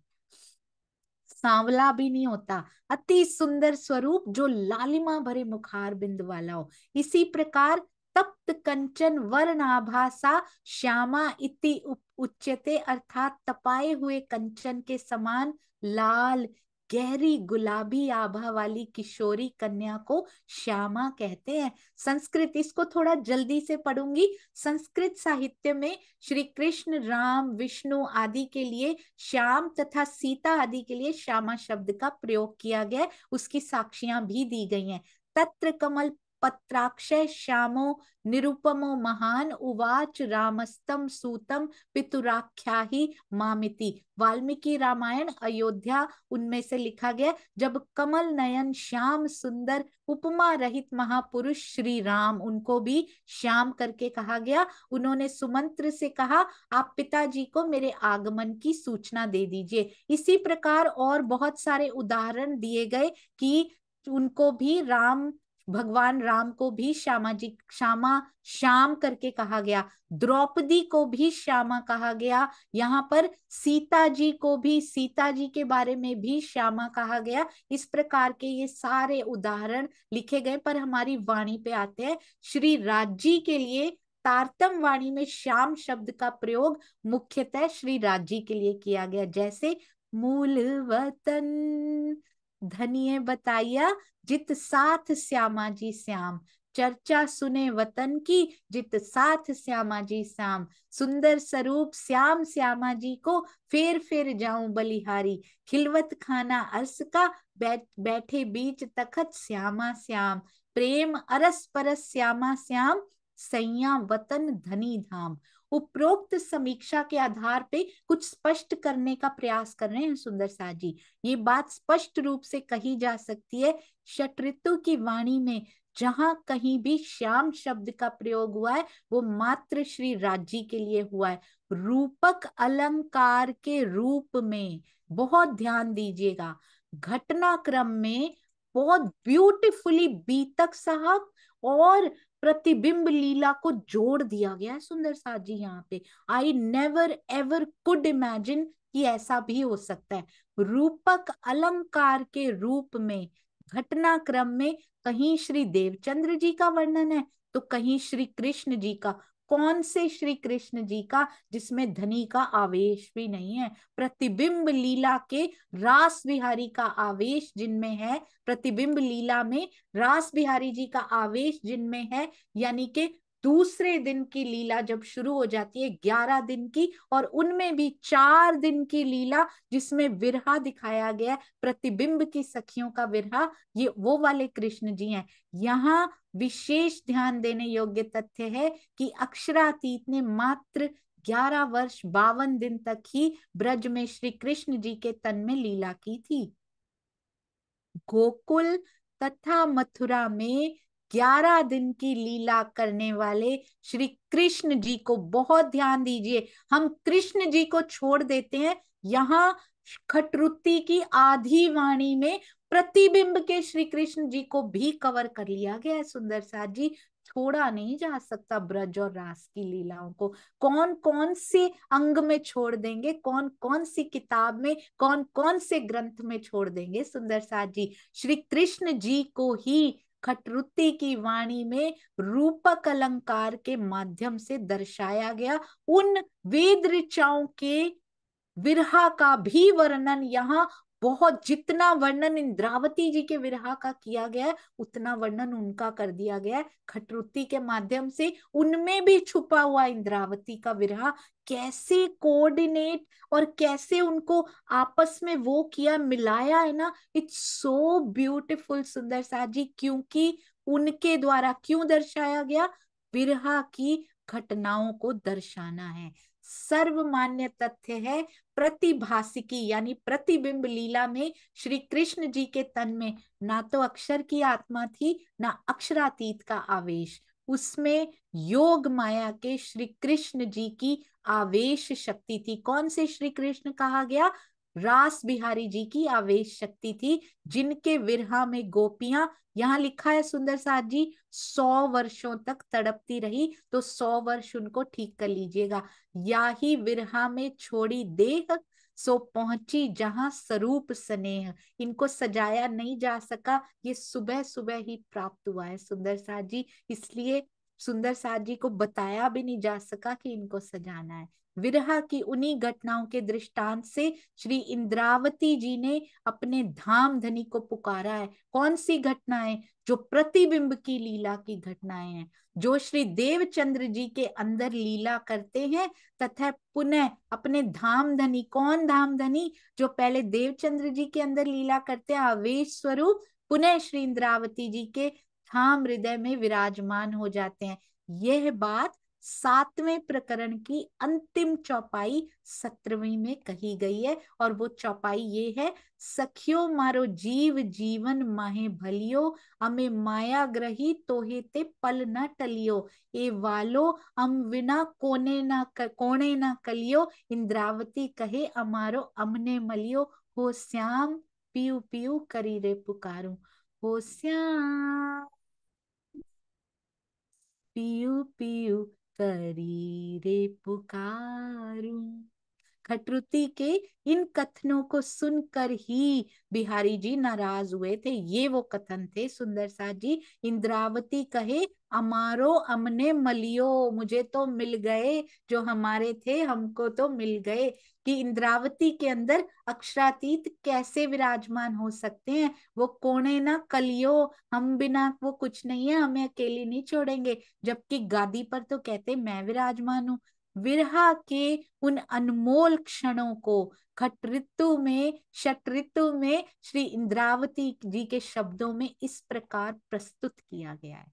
सांवला भी नहीं होता अति सुंदर स्वरूप जो लालिमा भरे मुखार बिंद वाला हो इसी प्रकार तप्त कंचन वर्णाभासा श्यामा इति उच्चते अर्थात तपाए हुए कंचन के समान लाल गहरी गुलाबी आभा वाली किशोरी कन्या को श्यामा कहते हैं संस्कृत इसको थोड़ा जल्दी से पढ़ूंगी संस्कृत साहित्य में श्री कृष्ण राम विष्णु आदि के लिए श्याम तथा सीता आदि के लिए श्यामा शब्द का प्रयोग किया गया उसकी साक्षियां भी दी गई हैं तत्र कमल पत्राक्षय श्यामो निरुपमो महान उवाच रामस्तम सूतम पितुराख्या ही मामिति वाल्मीकि रामायण अयोध्या उनमें से लिखा गया जब कमल नयन श्याम सुंदर उपमा रहित महापुरुष श्री राम उनको भी श्याम करके कहा गया उन्होंने सुमंत्र से कहा आप पिताजी को मेरे आगमन की सूचना दे दीजिए इसी प्रकार और बहुत सारे उदाहरण दिए गए कि उनको भी राम भगवान राम को भी श्यामा जी श्यामा श्याम करके कहा गया द्रौपदी को भी श्यामा कहा गया यहाँ पर सीता जी को भी सीता जी के बारे में भी श्यामा कहा गया इस प्रकार के ये सारे उदाहरण लिखे गए पर हमारी वाणी पे आते हैं श्री राजी के लिए तारतम वाणी में श्याम शब्द का प्रयोग मुख्यतः श्री राजी के लिए किया गया जैसे मूल वतन धनी है बताइया जित साथ श्यामा जी श्याम चर्चा सुने वतन की जित साथ श्यामा जी श्याम सुंदर स्वरूप श्याम श्यामा जी को फेर फेर जाऊं बलिहारी खिलवत खाना अर्स का बै, बैठे बीच तखत श्यामा श्याम प्रेम अरस परस श्यामा श्याम सैया वतन धनी धाम उपरोक्त समीक्षा के आधार पे कुछ स्पष्ट करने का प्रयास कर रहे हैं सुंदर साह जी ये बात स्पष्ट रूप से कही जा सकती है ऋतु की वाणी में जहां कहीं भी श्याम शब्द का प्रयोग हुआ है वो मात्र श्री राजी के लिए हुआ है रूपक अलंकार के रूप में बहुत ध्यान दीजिएगा घटनाक्रम में बहुत ब्यूटीफुली बीतक साहब और प्रतिबिंब लीला को जोड़ दिया गया है सुंदर साथ जी यहाँ पे I never ever could imagine कि ऐसा भी हो सकता है रूपक अलंकार के रूप में घटना क्रम में कहीं श्री देवचंद्र जी का वर्णन है तो कहीं श्री कृष्ण जी का कौन से श्री कृष्ण जी का जिसमें धनी का आवेश भी नहीं है प्रतिबिंब लीला के रास बिहारी का आवेश जिनमें है प्रतिबिंब लीला में रास बिहारी जी का आवेश जिनमें है यानी के दूसरे दिन की लीला जब शुरू हो जाती है ग्यारह दिन की और उनमें भी चार दिन की लीला जिसमें विरहा दिखाया गया प्रतिबिंब की सखियों का विरहा ये वो वाले कृष्ण जी हैं यहाँ विशेष ध्यान देने योग्य तथ्य है कि अक्षरातीत ने मात्र 11 वर्ष बावन दिन तक ही ब्रज में श्री कृष्ण जी के तन में लीला की थी गोकुल तथा मथुरा में ग्यारह दिन की लीला करने वाले श्री कृष्ण जी को बहुत ध्यान दीजिए हम कृष्ण जी को छोड़ देते हैं यहाँ खटरुत्ती की आधी वाणी में प्रतिबिंब के श्री कृष्ण जी को भी कवर कर लिया गया है सुंदर साहब जी छोड़ा नहीं जा सकता ब्रज और रास की लीलाओं को कौन कौन से अंग में छोड़ देंगे कौन कौन सी किताब में कौन कौन से ग्रंथ में छोड़ देंगे सुंदर साथ जी श्री कृष्ण जी को ही खटरुति की वाणी में रूपक अलंकार के माध्यम से दर्शाया गया उन वेद ऋचाओं के विरहा का भी वर्णन यहाँ बहुत जितना वर्णन इंद्रावती जी के विरह का किया गया है उतना वर्णन उनका कर दिया गया है खटरुति के माध्यम से उनमें भी छुपा हुआ इंद्रावती का विरह कैसे कोऑर्डिनेट और कैसे उनको आपस में वो किया मिलाया है ना इट्स सो ब्यूटिफुल सुंदर सा जी क्योंकि उनके द्वारा क्यों दर्शाया गया विरह की घटनाओं को दर्शाना है सर्वमान्य तथ्य है प्रतिभासिकी यानी प्रतिबिंब लीला में श्री कृष्ण जी के तन में ना तो अक्षर की आत्मा थी ना अक्षरातीत का आवेश उसमें योग माया के श्री कृष्ण जी की आवेश शक्ति थी कौन से श्री कृष्ण कहा गया रास बिहारी जी की आवेश शक्ति थी जिनके विरहा में गोपियां यहाँ लिखा है सुंदर साहब जी सौ वर्षों तक तड़पती रही तो सौ वर्ष उनको ठीक कर लीजिएगा या ही विरहा में छोड़ी देह सो पहुंची जहां स्वरूप स्नेह इनको सजाया नहीं जा सका ये सुबह सुबह ही प्राप्त हुआ है सुंदर साथ जी इसलिए सुंदर साथ जी को बताया भी नहीं जा सका कि इनको सजाना है विरह की उन्हीं घटनाओं के दृष्टांत से श्री इंद्रावती जी ने अपने धाम धनी को पुकारा है कौन सी घटनाएं जो प्रतिबिंब की लीला की घटनाएं हैं जो श्री देवचंद्र जी के अंदर लीला करते हैं तथा पुनः अपने धाम धनी कौन धाम धनी जो पहले देवचंद्र जी के अंदर लीला करते हैं आवेश स्वरूप पुनः श्री इंद्रावती जी के धाम हृदय में विराजमान हो जाते हैं यह बात सातवें प्रकरण की अंतिम चौपाई सत्रहवीं में कही गई है और वो चौपाई ये है सखियो मारो जीव जीवन माहे भलियो अमे माया ग्रही तोहे ते पल न टलियो ए वालो अम विना कोने ना कोणे ना कलियो इंद्रावती कहे अमारो अमने मलियो हो श्याम पीयू पीयू करी रे पुकारू हो श्याम पियू पियू करी रे पुकारूं खटरुति के इन कथनों को सुनकर ही बिहारी जी नाराज हुए थे ये वो कथन थे सुंदर सा जी इंद्रावती कहे अमारो अमने मलियो मुझे तो मिल गए जो हमारे थे हमको तो मिल गए कि इंद्रावती के अंदर अक्षरातीत कैसे विराजमान हो सकते हैं वो कोने ना कलियो हम बिना वो कुछ नहीं है हमें अकेली नहीं छोड़ेंगे जबकि गादी पर तो कहते मैं विराजमान हूँ विरहा के उन अनमोल क्षणों को खट ऋतु में शट ऋतु में श्री इंद्रावती जी के शब्दों में इस प्रकार प्रस्तुत किया गया है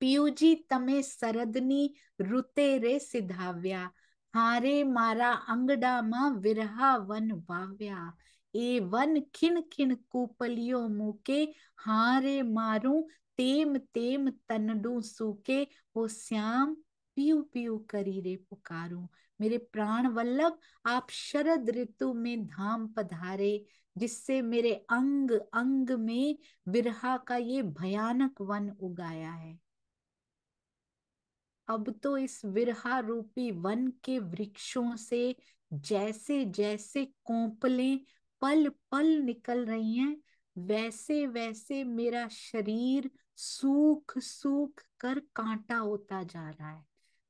पियूजी तमे सरदनी रुते रे सिधाव्या हारे मारा अंगडा मा विरहा वन वाव्या ए वन खिन खिन कुपलियो मुके हारे मारू तेम तेम तनडू सूके वो श्याम पीव पीऊ करी रे पुकारू मेरे प्राण वल्लभ आप शरद ऋतु में धाम पधारे जिससे मेरे अंग अंग में विरहा का ये भयानक वन उगाया है अब तो इस विरहा रूपी वन के वृक्षों से जैसे जैसे कोंपले पल पल निकल रही हैं वैसे वैसे मेरा शरीर सूख सूख कर कांटा होता जा रहा है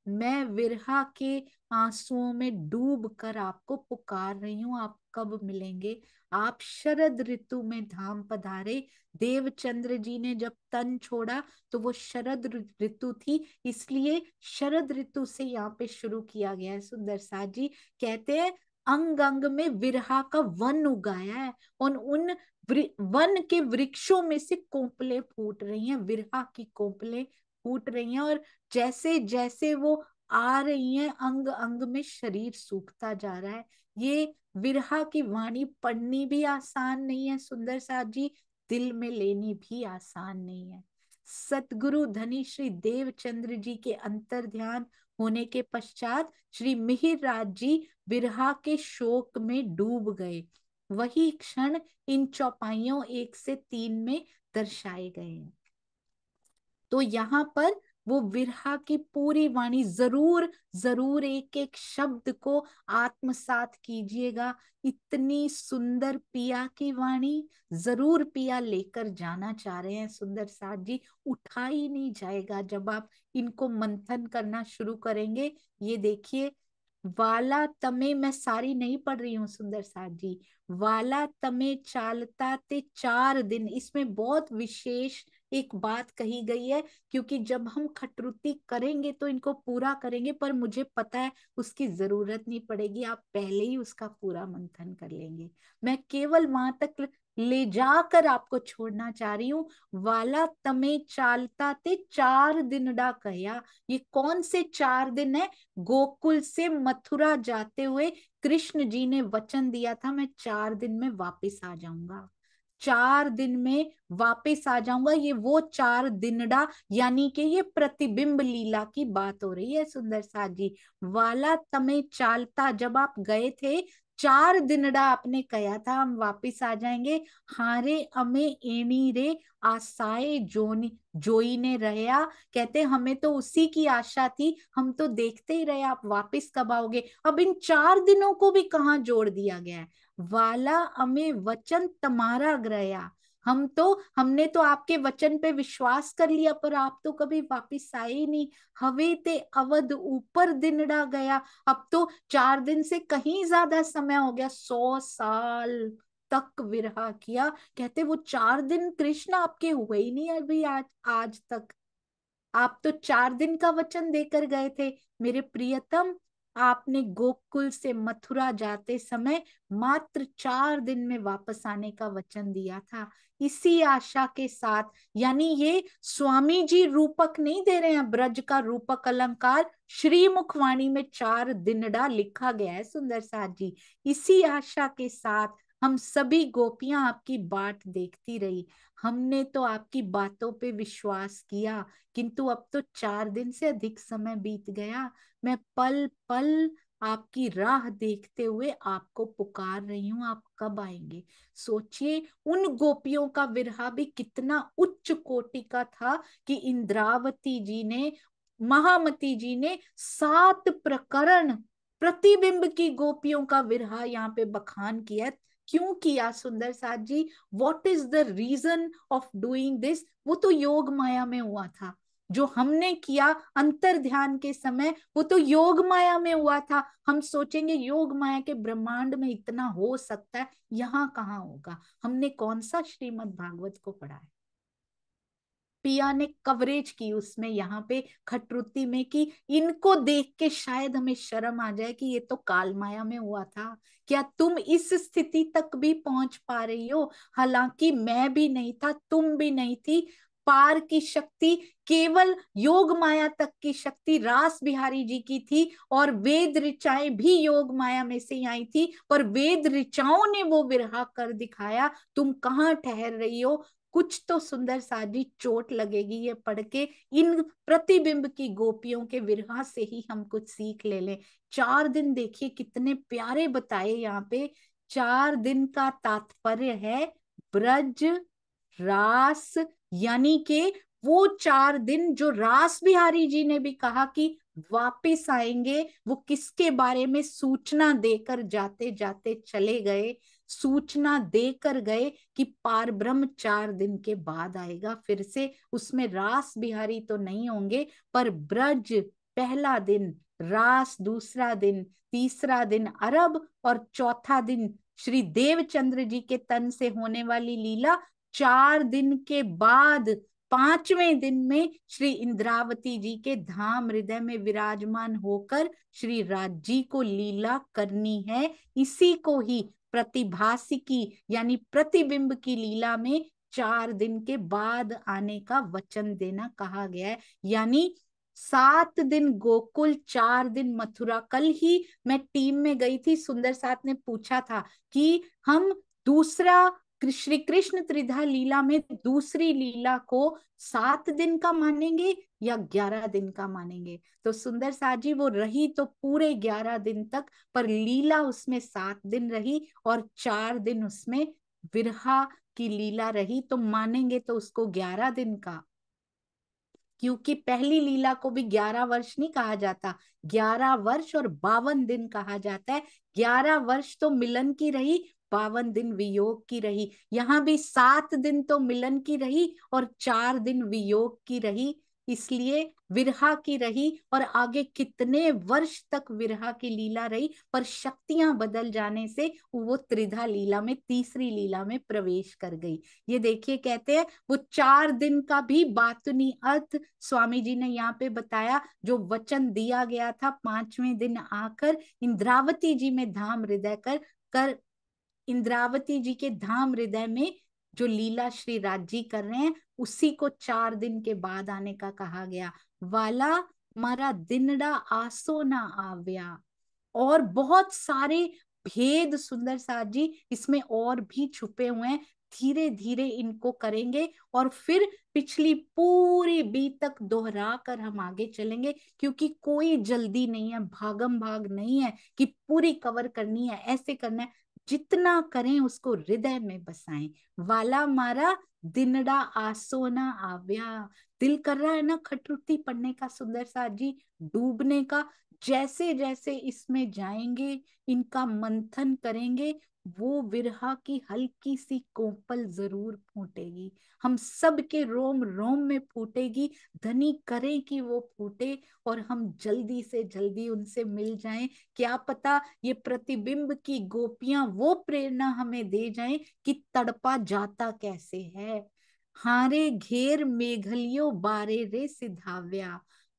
मैं विरहा के आंसुओं में डूब कर आपको पुकार रही हूँ आप कब मिलेंगे आप शरद ऋतु में धाम पधारे देवचंद्र जी ने जब तन छोड़ा तो वो शरद ऋतु थी इसलिए शरद ऋतु से यहाँ पे शुरू किया गया है सुंदर सा जी कहते हैं अंग अंग में विरहा का वन उगाया है और उन वन के वृक्षों में से कोपले फूट रही हैं विरहा की कोपले फूट रही हैं और जैसे जैसे वो आ रही है अंग अंग में शरीर सूखता जा रहा है ये विरहा की वाणी पढ़नी भी आसान नहीं है सुंदर साहब जी दिल में लेनी भी आसान नहीं है सतगुरु धनी श्री देवचंद्र जी के अंतर ध्यान होने के पश्चात श्री मिहिर राज जी विरहा के शोक में डूब गए वही क्षण इन चौपाइयों एक से तीन में दर्शाए गए तो यहाँ पर वो विरहा की पूरी वाणी जरूर जरूर एक एक शब्द को आत्मसात कीजिएगा इतनी सुंदर पिया की वाणी जरूर पिया लेकर जाना चाह रहे हैं सुंदर साथ जी उठा ही नहीं जाएगा जब आप इनको मंथन करना शुरू करेंगे ये देखिए वाला तमे मैं सारी नहीं पढ़ रही हूँ सुंदर साथ जी वाला तमे चालता ते चार दिन इसमें बहुत विशेष एक बात कही गई है क्योंकि जब हम खटरुती करेंगे तो इनको पूरा करेंगे पर मुझे पता है उसकी जरूरत नहीं पड़ेगी आप पहले ही उसका पूरा मंथन कर लेंगे मैं केवल वहां तक ले जाकर आपको छोड़ना चाह रही हूँ वाला तमे चालता ते चार दिन डा कहया ये कौन से चार दिन है गोकुल से मथुरा जाते हुए कृष्ण जी ने वचन दिया था मैं चार दिन में वापस आ जाऊंगा चार दिन में वापस आ जाऊंगा ये वो चार दिनडा यानी कि ये प्रतिबिंब लीला की बात हो रही है सुंदर साहब जी वाला तमे चालता जब आप गए थे चार दिनडा आपने कहा था हम वापिस आ जाएंगे हारे अमे एनी रे आसाए जोनी जोई ने रहया कहते हमें तो उसी की आशा थी हम तो देखते ही रहे आप वापस कब आओगे अब इन चार दिनों को भी कहाँ जोड़ दिया गया है वाला अमे वचन तमारा ग्रया हम तो हमने तो आपके वचन पे विश्वास कर लिया पर आप तो कभी वापिस आए ही नहीं हवे ते अवध ऊपर दिनड़ा गया अब तो चार दिन से कहीं ज्यादा समय हो गया सौ साल तक विरहा किया कहते वो चार दिन कृष्ण आपके हुए ही नहीं अभी आज आज तक आप तो चार दिन का वचन देकर गए थे मेरे प्रियतम आपने गोकुल से मथुरा जाते समय मात्र चार दिन में वापस आने का वचन दिया था इसी आशा के साथ यानी ये स्वामी जी रूपक नहीं दे रहे हैं ब्रज का रूपक अलंकार श्री मुखवाणी में चार दिनडा लिखा गया है सुंदर साहब जी इसी आशा के साथ हम सभी गोपियां आपकी बाट देखती रही हमने तो आपकी बातों पे विश्वास किया किंतु अब तो चार दिन से अधिक समय बीत गया मैं पल पल आपकी राह देखते हुए आपको पुकार रही हूं आप कब आएंगे सोचिए उन गोपियों का विरहा भी कितना उच्च कोटि का था कि इंद्रावती जी ने महामती जी ने सात प्रकरण प्रतिबिंब की गोपियों का विरहा यहाँ पे बखान किया क्यों किया सुंदर साथ जी what is the reason of doing this वो तो योग माया में हुआ था जो हमने किया अंतर ध्यान के समय वो तो योग माया में हुआ था हम सोचेंगे योग माया के ब्रह्मांड में इतना हो सकता है यहाँ कहाँ होगा हमने कौन सा श्रीमद भागवत को पढ़ा है पिया ने कवरेज की उसमें यहाँ पे खटरुती में कि इनको देख के शायद हमें शर्म आ जाए कि ये तो काल माया में हुआ था क्या तुम इस स्थिति तक भी पहुंच पा रही हो हालांकि मैं भी नहीं था तुम भी नहीं थी पार की शक्ति केवल योग माया तक की शक्ति रास बिहारी जी की थी और वेद ऋचाएं भी योग माया में से आई थी पर वेद ऋचाओं ने वो विरहा कर दिखाया तुम कहाँ ठहर रही हो कुछ तो सुंदर साजी चोट लगेगी ये पढ़ के इन प्रतिबिंब की गोपियों के विरहा से ही हम कुछ सीख ले लें चार दिन देखिए कितने प्यारे बताए यहाँ पे चार दिन का तात्पर्य है ब्रज रास यानी के वो चार दिन जो रास बिहारी जी ने भी कहा कि वापिस आएंगे वो किसके बारे में सूचना देकर जाते जाते चले गए सूचना देकर गए कि पार ब्रह्म चार दिन के बाद आएगा फिर से उसमें रास बिहारी तो नहीं होंगे पर ब्रज पहला दिन रास दूसरा दिन तीसरा दिन अरब और चौथा दिन श्री देवचंद्र जी के तन से होने वाली लीला चार दिन के बाद पांचवें दिन में श्री इंद्रावती जी के धाम हृदय में विराजमान होकर श्री राज जी को लीला करनी है इसी को ही प्रतिभासिकी की यानी प्रतिबिंब की लीला में चार दिन के बाद आने का वचन देना कहा गया है यानी सात दिन गोकुल चार दिन मथुरा कल ही मैं टीम में गई थी सुंदर साथ ने पूछा था कि हम दूसरा श्री कृष्ण त्रिधा लीला में दूसरी लीला को सात दिन का मानेंगे या ग्यारह दिन का मानेंगे तो सुंदर साथ जी वो रही तो पूरे ग्यारह दिन तक पर लीला उसमें सात दिन रही और चार दिन उसमें विरहा की लीला रही तो मानेंगे तो उसको ग्यारह दिन का क्योंकि पहली लीला को भी ग्यारह वर्ष नहीं कहा जाता ग्यारह वर्ष और बावन दिन कहा जाता है ग्यारह वर्ष तो मिलन की रही बावन दिन वियोग की रही यहाँ भी सात दिन तो मिलन की रही और चार दिन वियोग की रही इसलिए विरहा की रही और आगे कितने वर्ष तक विरहा की लीला रही पर शक्तियां बदल जाने से वो त्रिधा लीला में तीसरी लीला में प्रवेश कर गई ये देखिए कहते हैं वो चार दिन का भी बातुनी अर्थ स्वामी जी ने यहाँ पे बताया जो वचन दिया गया था पांचवें दिन आकर इंद्रावती जी में धाम हृदय कर कर इंद्रावती जी के धाम हृदय में जो लीला श्री राज जी कर रहे हैं उसी को चार दिन के बाद आने का कहा गया वाला मारा दिनडा आसो ना आव्या और बहुत सारे भेद सुंदर साहब जी इसमें और भी छुपे हुए हैं धीरे धीरे इनको करेंगे और फिर पिछली पूरी बीत तक दोहरा कर हम आगे चलेंगे क्योंकि कोई जल्दी नहीं है भागम भाग नहीं है कि पूरी कवर करनी है ऐसे करना है जितना करें उसको हृदय में बसाएं वाला मारा दिनडा आसोना आव्या दिल कर रहा है ना खटुटी पढ़ने का सुंदर सा जी डूबने का जैसे जैसे इसमें जाएंगे इनका मंथन करेंगे वो विरहा की हल्की सी कोपल जरूर फूटेगी हम सब के रोम रोम में फूटेगी धनी करें कि वो फूटे और हम जल्दी से जल्दी उनसे मिल जाएं क्या पता ये प्रतिबिंब की गोपियां वो प्रेरणा हमें दे जाएं कि तड़पा जाता कैसे है हारे घेर मेघलियो बारे रे सिधाव्या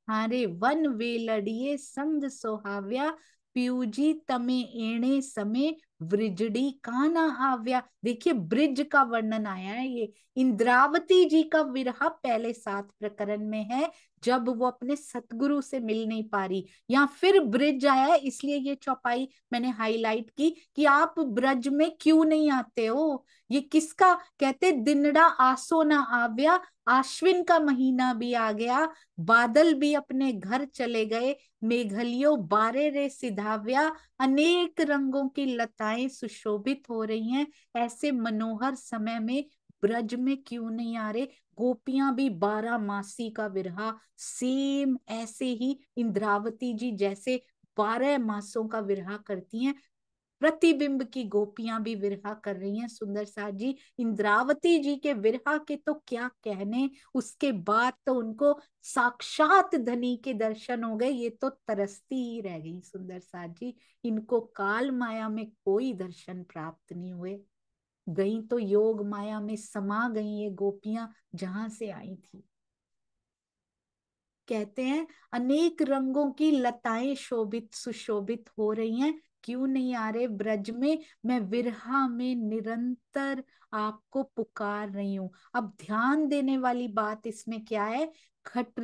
हारे वन वे लड़िए संग सोहाव्या पियूजी तमे एणे समय ब्रिजडी काना हाव्या देखिए ब्रिज का वर्णन आया है ये इंद्रावती जी का विरह पहले सात प्रकरण में है जब वो अपने सतगुरु से मिल नहीं पा रही या फिर ब्रिज आया है इसलिए ये चौपाई मैंने हाईलाइट की कि आप ब्रज में क्यों नहीं आते हो ये किसका कहते दिनड़ा आसो ना आव्या आश्विन का महीना भी आ गया बादल भी अपने घर चले गए मेघलियो बारे रे सिधाव्या अनेक रंगों की लताएं सुशोभित हो रही हैं ऐसे मनोहर समय में ब्रज में क्यों नहीं आ रहे गोपियां भी बारह मासी का विरहा सेम ऐसे ही इंद्रावती जी जैसे बारह मासों का विरहा करती हैं प्रतिबिंब की गोपियां भी विरहा कर रही हैं सुंदर साथ जी इंद्रावती जी के विरहा के तो क्या कहने उसके बाद तो उनको साक्षात धनी के दर्शन हो गए ये तो तरसती ही रह गई सुंदर साथ जी इनको काल माया में कोई दर्शन प्राप्त नहीं हुए गई तो योग माया में समा गई ये गोपियां जहां से आई थी कहते हैं अनेक रंगों की लताएं शोभित सुशोभित हो रही हैं क्यों नहीं आ रहे ब्रज में मैं विरहा में निरंतर आपको पुकार रही हूं अब ध्यान देने वाली बात इसमें क्या है खट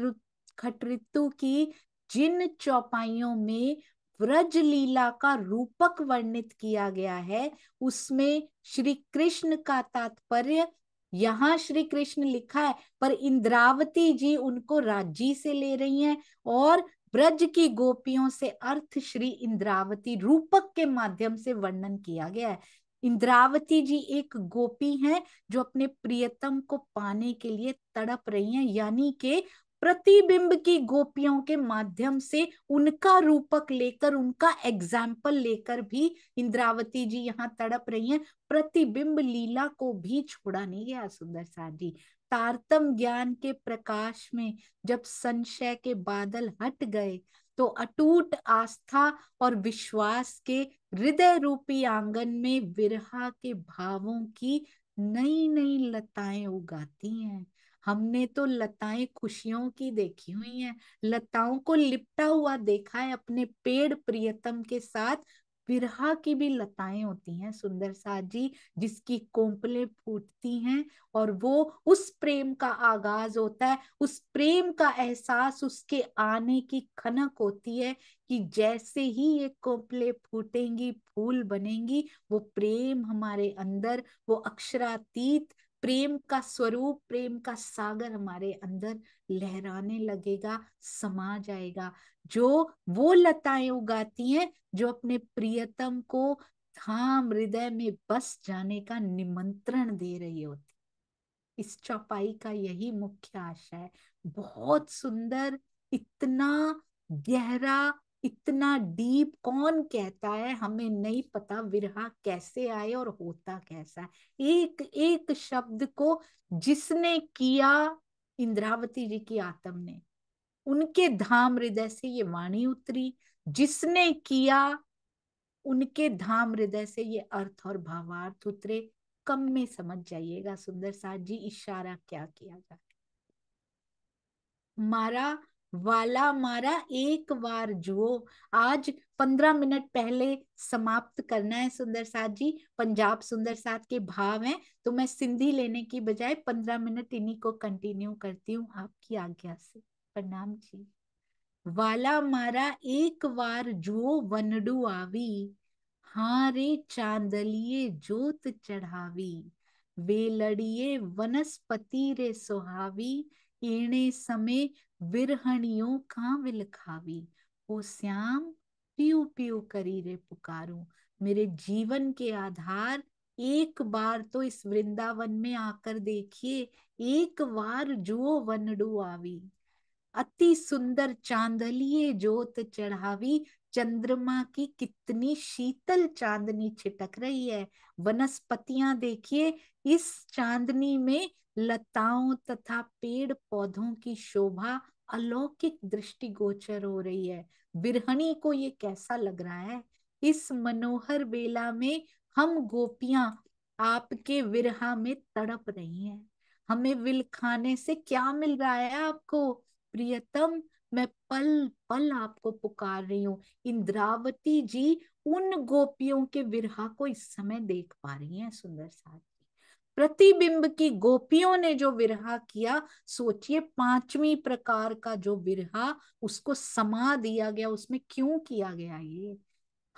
खटऋतु की जिन चौपाइयों में व्रज लीला का रूपक वर्णित किया गया है उसमें श्री कृष्ण का तात्पर्य यहाँ श्री कृष्ण लिखा है पर इंद्रावती जी उनको राजी से ले रही हैं और ब्रज की गोपियों से अर्थ श्री इंद्रावती रूपक के माध्यम से वर्णन किया गया है इंद्रावती जी एक गोपी हैं जो अपने प्रियतम को पाने के लिए तड़प रही हैं यानी के प्रतिबिंब की गोपियों के माध्यम से उनका रूपक लेकर उनका एग्जाम्पल लेकर भी इंद्रावती जी यहाँ तड़प रही हैं प्रतिबिंब लीला को भी छोड़ा नहीं गया सुंदर सा जी तारतम ज्ञान के प्रकाश में जब संशय के बादल हट गए तो अटूट आस्था और विश्वास के हृदय रूपी आंगन में विरहा के भावों की नई नई लताएं उगाती हैं हमने तो लताएं खुशियों की देखी हुई हैं लताओं को लिपटा हुआ देखा है अपने पेड़ प्रियतम के साथ विरहा की भी लताएं होती हैं सुंदर साद जी जिसकी कोंपले फूटती हैं और वो उस प्रेम का आगाज होता है उस प्रेम का एहसास उसके आने की खनक होती है कि जैसे ही ये कोंपले फूटेंगी फूल बनेंगी वो प्रेम हमारे अंदर वो अक्षरातीत प्रेम का स्वरूप प्रेम का सागर हमारे अंदर लहराने लगेगा समा जाएगा जो वो लताएं उगाती हैं जो अपने प्रियतम को थाम हृदय में बस जाने का निमंत्रण दे रही होती इस चौपाई का यही मुख्य आशा है बहुत सुंदर इतना गहरा इतना डीप कौन कहता है हमें नहीं पता विरहा कैसे आए और होता कैसा है एक एक शब्द को जिसने किया इंद्रावती जी की आत्म ने उनके धाम हृदय से ये वाणी उतरी जिसने किया उनके धाम हृदय से ये अर्थ और भावार्थ उतरे कम में समझ जाइएगा सुंदर साहब जी इशारा क्या किया जाए मारा वाला मारा एक बार जुओ आज पंद्रह मिनट पहले समाप्त करना है सुंदर साथ जी पंजाब सुंदर साथ के भाव हैं तो मैं सिंधी लेने की बजाय पंद्रह मिनट इन्हीं को कंटिन्यू करती हूँ आपकी आज्ञा से प्रणाम जी वाला मारा एक बार जुओ वनडू आवी हारे चांदलिए जोत चढ़ावी वे लड़िए वनस्पति रे सुहावी इने समय विरहणियों का विलखावी ओ श्याम पियो पियो करी रे पुकारू मेरे जीवन के आधार एक बार तो इस वृंदावन में आकर देखिए एक बार जो वनडू आवी अति सुंदर चांदलिए जोत चढ़ावी चंद्रमा की कितनी शीतल चांदनी छिटक रही है वनस्पतियां देखिए इस चांदनी में लताओं तथा पेड़ पौधों की शोभा अलौकिक दृष्टि गोचर हो रही है बिरहणी को ये कैसा लग रहा है इस मनोहर बेला में हम गोपियां आपके विरहा में तड़प रही हैं हमें विल खाने से क्या मिल रहा है आपको प्रियतम मैं पल पल आपको पुकार रही हूँ इंद्रावती जी उन गोपियों के विरहा को इस समय देख पा रही हैं सुंदर साथ प्रतिबिंब की गोपियों ने जो विरहा किया सोचिए पांचवी प्रकार का जो विरहा उसको समा दिया गया उसमें क्यों किया गया ये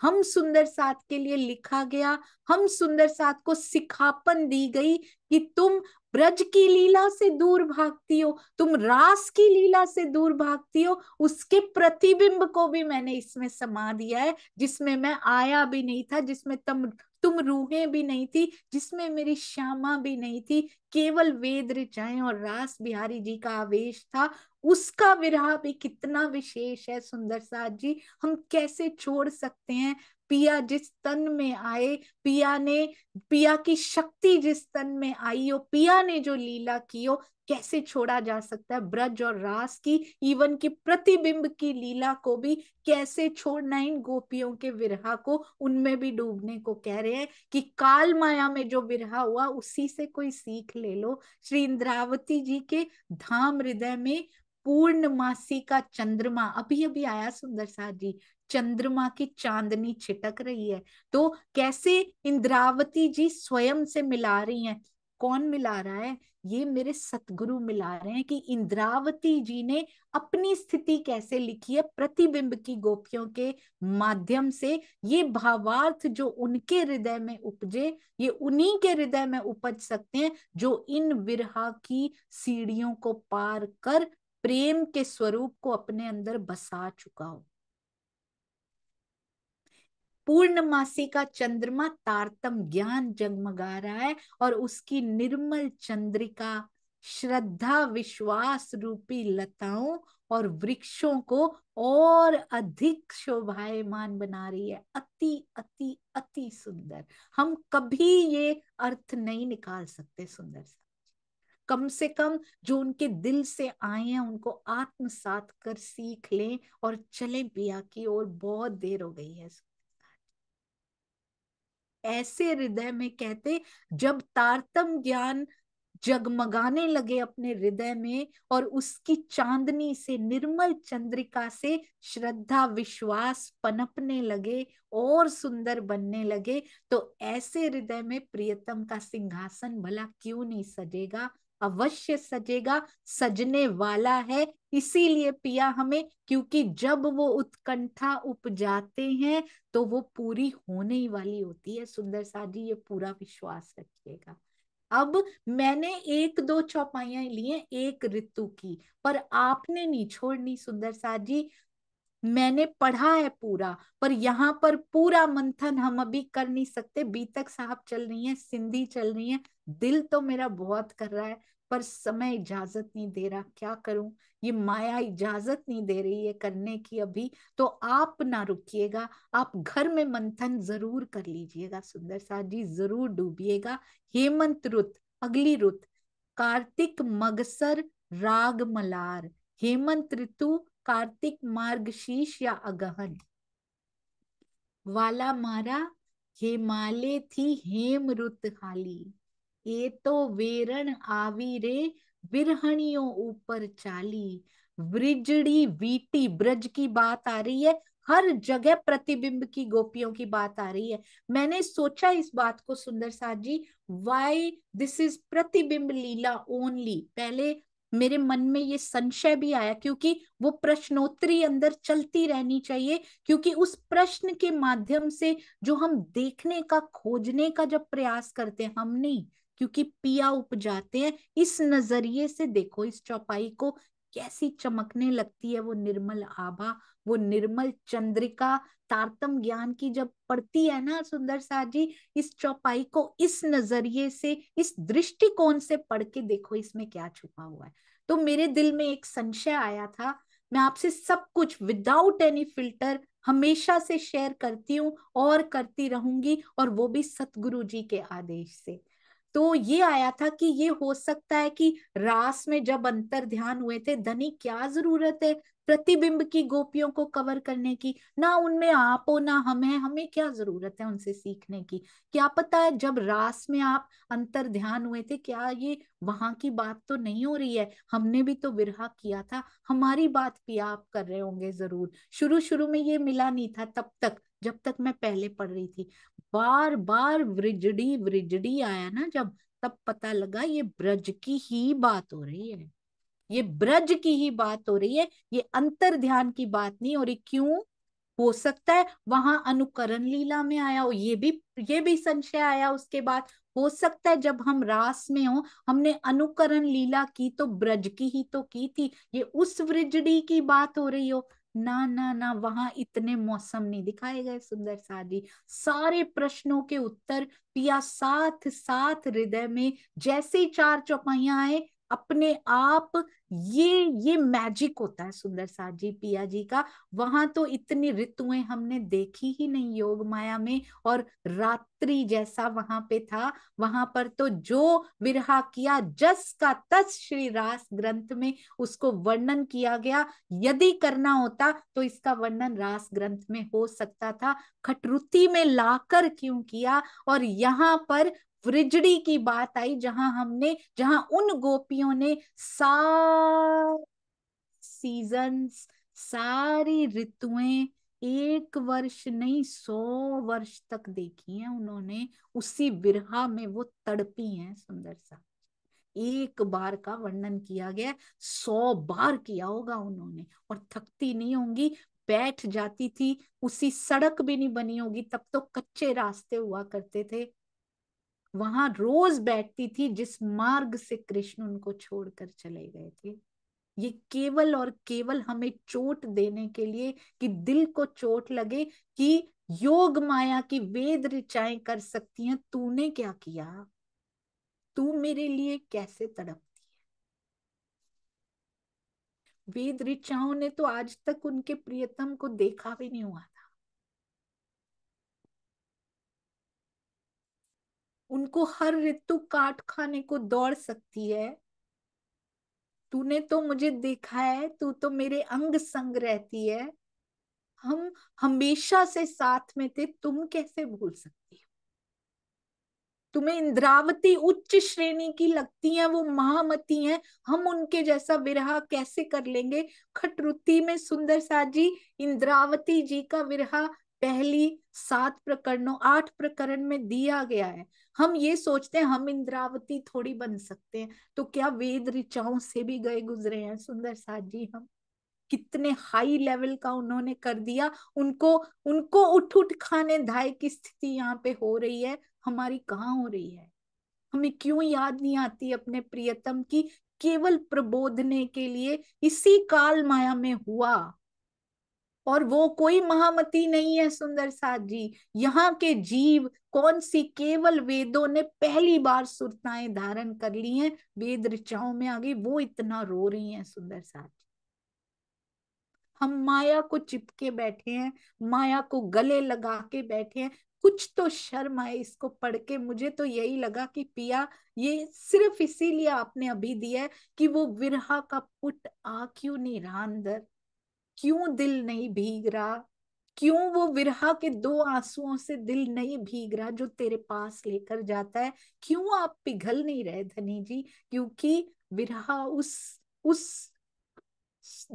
हम सुंदर साथ के लिए लिखा गया हम सुंदर साथ को सिखापन दी गई कि तुम ब्रज की लीला से दूर भागती हो तुम रास की लीला से दूर भागती हो उसके प्रतिबिंब को भी मैंने इसमें समा दिया है जिसमें मैं आया भी नहीं था जिसमें तुम तुम रूहें भी नहीं थी जिसमें मेरी श्यामा भी नहीं थी केवल वेद ऋचाएं और रास बिहारी जी का आवेश था उसका विरह भी कितना विशेष है सुंदर साथ जी हम कैसे छोड़ सकते हैं पिया जिस तन में आए पिया ने पिया की शक्ति जिस तन में आई हो पिया ने जो लीला की हो कैसे छोड़ा जा सकता है ब्रज और रास की इवन की प्रतिबिंब की लीला को भी कैसे छोड़ना इन गोपियों के विरहा को उनमें भी डूबने को कह रहे हैं कि काल माया में जो विरहा हुआ उसी से कोई सीख ले लो श्री इंद्रावती जी के धाम हृदय में पूर्णमासी का चंद्रमा अभी अभी आया सुंदर साथ जी चंद्रमा की चांदनी छिटक रही है तो कैसे इंद्रावती जी स्वयं से मिला रही हैं कौन मिला रहा है ये मेरे सतगुरु मिला रहे हैं कि इंद्रावती जी ने अपनी स्थिति कैसे लिखी है प्रतिबिंब की गोपियों के माध्यम से ये भावार्थ जो उनके हृदय में उपजे ये उन्हीं के हृदय में उपज सकते हैं जो इन विरहा की सीढ़ियों को पार कर प्रेम के स्वरूप को अपने अंदर बसा चुका हो पूर्णमासी का चंद्रमा तारतम ज्ञान जगमगा रहा है और उसकी निर्मल चंद्रिका श्रद्धा विश्वास रूपी लताओं और वृक्षों को और अधिक शोभायमान बना रही है अति अति अति सुंदर हम कभी ये अर्थ नहीं निकाल सकते सुंदर सा कम से कम जो उनके दिल से आए हैं उनको आत्मसात कर सीख लें और चले पिया की ओर बहुत देर हो गई है ऐसे हृदय में कहते जब तारतम ज्ञान जगमगाने लगे अपने हृदय में और उसकी चांदनी से निर्मल चंद्रिका से श्रद्धा विश्वास पनपने लगे और सुंदर बनने लगे तो ऐसे हृदय में प्रियतम का सिंहासन भला क्यों नहीं सजेगा अवश्य सजेगा सजने वाला है इसीलिए पिया हमें क्योंकि जब वो उत्कंठा उपजाते हैं तो वो पूरी होने ही वाली होती है सुंदर सा जी ये पूरा विश्वास रखिएगा अब मैंने एक दो चौपाइया लिए एक ऋतु की पर आपने नहीं छोड़नी सुंदर सा जी मैंने पढ़ा है पूरा पर यहाँ पर पूरा मंथन हम अभी कर नहीं सकते बीतक साहब चल रही है सिंधी चल रही है दिल तो मेरा बहुत कर रहा है पर समय इजाजत नहीं दे रहा क्या करूं ये माया इजाजत नहीं दे रही है करने की अभी तो आप ना रुकिएगा आप घर में मंथन जरूर कर लीजिएगा सुंदर साहब जी जरूर डूबिएगा हेमंत रुत अगली रुत कार्तिक मगसर राग मलार हेमंत ऋतु कार्तिक मार्गशीर्ष या अगहन वाला मारा हेमाले थी हेम रुत खाली એ તો વેરણ આવી રે बिरहणियों ऊपर चाली वृजड़ी वीटी ब्रज की बात आ रही है हर जगह प्रतिबिंब की गोपियों की बात आ रही है मैंने सोचा इस बात को सुंदर साहब जी वाई दिस इज प्रतिबिंब लीला ओनली पहले मेरे मन में ये संशय भी आया क्योंकि वो प्रश्नोत्तरी अंदर चलती रहनी चाहिए क्योंकि उस प्रश्न के माध्यम से जो हम देखने का खोजने का जब प्रयास करते हैं हम नहीं क्योंकि पिया उपजाते हैं इस नजरिए से देखो इस चौपाई को कैसी चमकने लगती है वो निर्मल आभा वो निर्मल चंद्रिका तारतम ज्ञान की जब पड़ती है ना सुंदर साहब जी इस चौपाई को इस नजरिए से इस दृष्टिकोण से पढ़ के देखो इसमें क्या छुपा हुआ है तो मेरे दिल में एक संशय आया था मैं आपसे सब कुछ विदाउट एनी फिल्टर हमेशा से शेयर करती हूँ और करती रहूंगी और वो भी सतगुरु जी के आदेश से तो ये आया था कि ये हो सकता है कि रास में जब अंतर ध्यान हुए थे धनी क्या जरूरत है प्रतिबिंब की गोपियों को कवर करने की ना उनमें आप हो ना हम है हमें क्या जरूरत है उनसे सीखने की क्या पता है जब रास में आप अंतर ध्यान हुए थे क्या ये वहां की बात तो नहीं हो रही है हमने भी तो विरहा किया था हमारी बात भी आप कर रहे होंगे जरूर शुरू शुरू में ये मिला नहीं था तब तक जब तक मैं पहले पढ़ रही थी बार बार वृजड़ी व्रिजडी आया ना जब तब पता लगा ये ब्रज की ही बात हो रही है ये ब्रज की ही बात हो रही है ये अंतर ध्यान की बात नहीं हो रही क्यों हो सकता है वहां अनुकरण लीला में आया हो ये भी ये भी संशय आया उसके बाद हो सकता है जब हम रास में हो हमने अनुकरण लीला की तो ब्रज की ही तो की थी ये उस व्रिजडी की बात हो रही हो ना ना ना वहां इतने मौसम नहीं दिखाए गए सुंदर सादी सारे प्रश्नों के उत्तर पिया साथ साथ हृदय में जैसे चार चौपाइया आए अपने आप ये ये मैजिक होता है सुंदर साथ जी पिया जी का वहां तो इतनी ऋतुएं हमने देखी ही नहीं योग माया में और रात्रि जैसा वहां पे था वहां पर तो जो विरहा किया जस का तस श्री रास ग्रंथ में उसको वर्णन किया गया यदि करना होता तो इसका वर्णन रास ग्रंथ में हो सकता था खटरुति में लाकर क्यों किया और यहाँ पर वृजड़ी की बात आई जहां हमने जहां उन गोपियों ने सारे सीजन्स सारी ऋतुएं एक वर्ष नहीं सौ वर्ष तक देखी हैं उन्होंने उसी विरहा में वो तड़पी हैं सुंदर सा एक बार का वर्णन किया गया सौ बार किया होगा उन्होंने और थकती नहीं होंगी बैठ जाती थी उसी सड़क भी नहीं बनी होगी तब तो कच्चे रास्ते हुआ करते थे वहां रोज बैठती थी जिस मार्ग से कृष्ण उनको छोड़कर चले गए थे ये केवल और केवल हमें चोट देने के लिए कि दिल को चोट लगे कि योग माया की वेद ऋचाएं कर सकती हैं तूने क्या किया तू मेरे लिए कैसे तड़पती है वेद ऋचाओं ने तो आज तक उनके प्रियतम को देखा भी नहीं हुआ था उनको हर ऋतु काट खाने को दौड़ सकती है तूने तो मुझे देखा है तू तो मेरे अंग संग रहती है हम हमेशा से साथ में थे तुम कैसे भूल सकती हो तुम्हें इंद्रावती उच्च श्रेणी की लगती हैं वो महामती हैं हम उनके जैसा विरह कैसे कर लेंगे खटरुति में सुंदर साजी इंद्रावती जी का विरह पहली सात प्रकरणों आठ प्रकरण में दिया गया है हम ये सोचते हैं हम इंद्रावती थोड़ी बन सकते हैं तो क्या वेद ऋचाओं से भी गए गुजरे हैं सुंदर साथ जी हम कितने हाई लेवल का उन्होंने कर दिया उनको उनको उठ उठ खाने धाय की स्थिति यहाँ पे हो रही है हमारी कहाँ हो रही है हमें क्यों याद नहीं आती अपने प्रियतम की केवल प्रबोधने के लिए इसी काल माया में हुआ और वो कोई महामती नहीं है सुंदर साथ जी यहाँ के जीव कौन सी केवल वेदों ने पहली बार सुरताएं धारण कर ली हैं वेद ऋचाओं में आ गई वो इतना रो रही हैं सुंदर साथ हम माया को चिपके बैठे हैं माया को गले लगा के बैठे हैं कुछ तो शर्म आए इसको पढ़ के मुझे तो यही लगा कि पिया ये सिर्फ इसीलिए आपने अभी दिया है कि वो विरहा का पुट आ क्यों नहीं रहा अंदर क्यों दिल नहीं भीग रहा क्यों वो विरहा के दो आंसुओं से दिल नहीं भीग रहा जो तेरे पास लेकर जाता है क्यों आप पिघल नहीं रहे धनी जी क्योंकि विरहा उस उस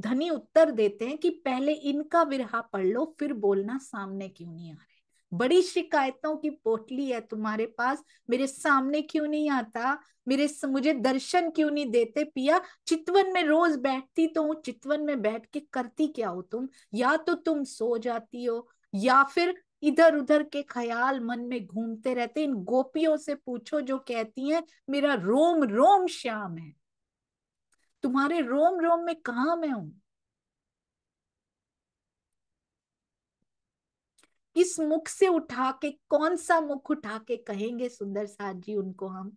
धनी उत्तर देते हैं कि पहले इनका विरहा पढ़ लो फिर बोलना सामने क्यों नहीं आ रहा बड़ी शिकायतों की पोटली है तुम्हारे पास मेरे सामने क्यों नहीं आता मेरे मुझे दर्शन क्यों नहीं देते पिया चितवन में रोज बैठती तो हूँ चितवन में बैठ के करती क्या हो तुम या तो तुम सो जाती हो या फिर इधर उधर के ख्याल मन में घूमते रहते इन गोपियों से पूछो जो कहती हैं मेरा रोम रोम श्याम है तुम्हारे रोम रोम में कहा मैं हूं किस मुख से उठा के कौन सा मुख उठा के कहेंगे सुंदर साथ जी उनको हम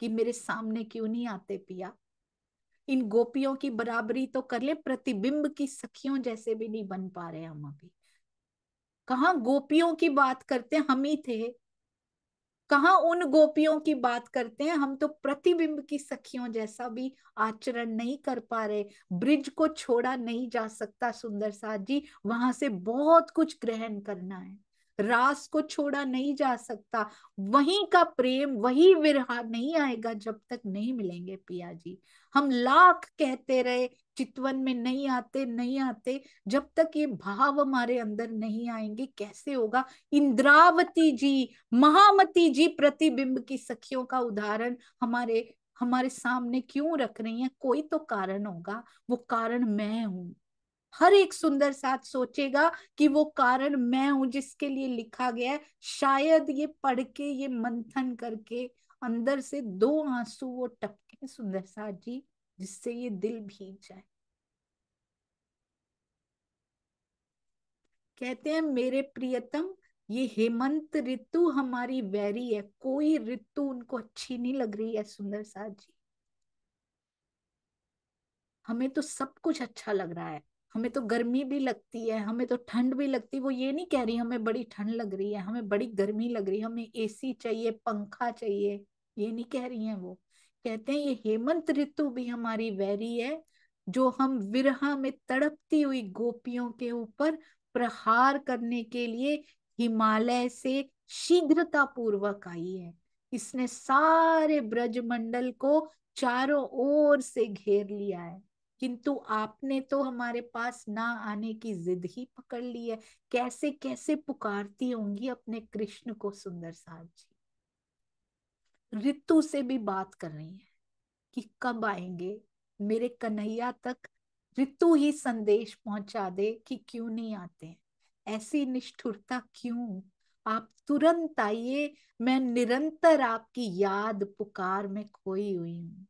कि मेरे सामने क्यों नहीं आते पिया इन गोपियों की बराबरी तो कर ले प्रतिबिंब की सखियों जैसे भी नहीं बन पा रहे हम अभी कहा गोपियों की बात करते हम ही थे कहा उन गोपियों की बात करते हैं हम तो प्रतिबिंब की सखियों जैसा भी आचरण नहीं कर पा रहे ब्रिज को छोड़ा नहीं जा सकता सुंदर साथ जी वहां से बहुत कुछ ग्रहण करना है रास को छोड़ा नहीं जा सकता वही का प्रेम वही विरह नहीं आएगा जब तक नहीं मिलेंगे पिया जी हम लाख कहते रहे चितवन में नहीं आते नहीं आते जब तक ये भाव हमारे अंदर नहीं आएंगे कैसे होगा इंद्रावती जी महामती जी प्रतिबिंब की सखियों का उदाहरण हमारे हमारे सामने क्यों रख रही है कोई तो कारण होगा वो कारण मैं हूं हर एक सुंदर साथ सोचेगा कि वो कारण मैं हूं जिसके लिए लिखा गया है शायद ये पढ़ के ये मंथन करके अंदर से दो आंसू वो टपके सुंदर साथ जी जिससे ये दिल भीग जाए कहते हैं मेरे प्रियतम ये हेमंत ऋतु हमारी वैरी है कोई ऋतु उनको अच्छी नहीं लग रही है सुंदर साहब जी हमें तो सब कुछ अच्छा लग रहा है हमें तो गर्मी भी लगती है हमें तो ठंड भी लगती है वो ये नहीं कह रही हमें बड़ी ठंड लग रही है हमें बड़ी गर्मी लग रही है हमें एसी चाहिए पंखा चाहिए ये नहीं कह रही है वो कहते हैं ये हेमंत ऋतु भी हमारी वैरी है जो हम विरहा में तड़पती हुई गोपियों के ऊपर प्रहार करने के लिए हिमालय से शीघ्रता पूर्वक आई है इसने सारे ब्रजमंडल को चारों ओर से घेर लिया है किंतु आपने तो हमारे पास ना आने की जिद ही पकड़ ली है कैसे कैसे पुकारती होंगी अपने कृष्ण को सुंदर साहब जी ऋतु से भी बात कर रही है कि कब आएंगे मेरे कन्हैया तक ऋतु ही संदेश पहुंचा दे कि क्यों नहीं आते ऐसी निष्ठुरता क्यों आप तुरंत आइए मैं निरंतर आपकी याद पुकार में खोई हुई हूं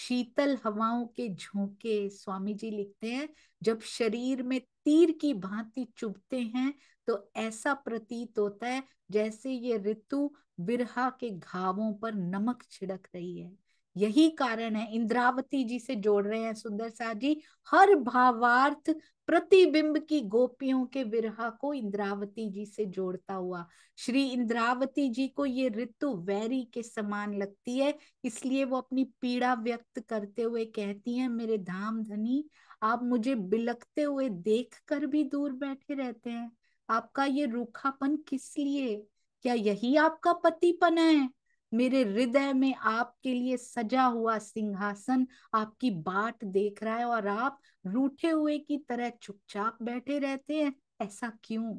शीतल हवाओं के झोंके स्वामी जी लिखते हैं जब शरीर में तीर की भांति चुभते हैं तो ऐसा प्रतीत होता है जैसे ये ऋतु बिरहा के घावों पर नमक छिड़क रही है यही कारण है इंद्रावती जी से जोड़ रहे हैं सुंदर सा जी हर भावार्थ प्रतिबिंब की गोपियों के विरहा को इंद्रावती जी से जोड़ता हुआ श्री इंद्रावती जी को ये ऋतु वैरी के समान लगती है इसलिए वो अपनी पीड़ा व्यक्त करते हुए कहती हैं मेरे धाम धनी आप मुझे बिलकते हुए देख कर भी दूर बैठे रहते हैं आपका ये रूखापन किस लिए क्या यही आपका पतिपन है मेरे हृदय में आपके लिए सजा हुआ सिंहासन आपकी बाट देख रहा है और आप रूठे हुए की तरह चुपचाप बैठे रहते हैं ऐसा क्यों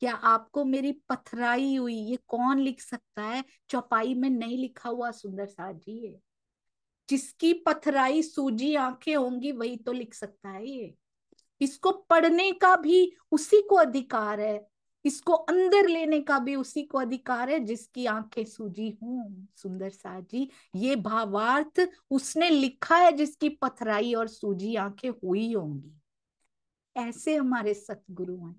क्या आपको मेरी पथराई हुई ये कौन लिख सकता है चौपाई में नहीं लिखा हुआ सुंदर साथ जी ये जिसकी पथराई सूजी आंखें होंगी वही तो लिख सकता है ये इसको पढ़ने का भी उसी को अधिकार है इसको अंदर लेने का भी उसी को अधिकार है जिसकी आंखें सूजी हूं सुंदर साह जी ये भावार्थ उसने लिखा है जिसकी पथराई और सूजी आंखें हुई होंगी ऐसे हमारे सतगुरु हैं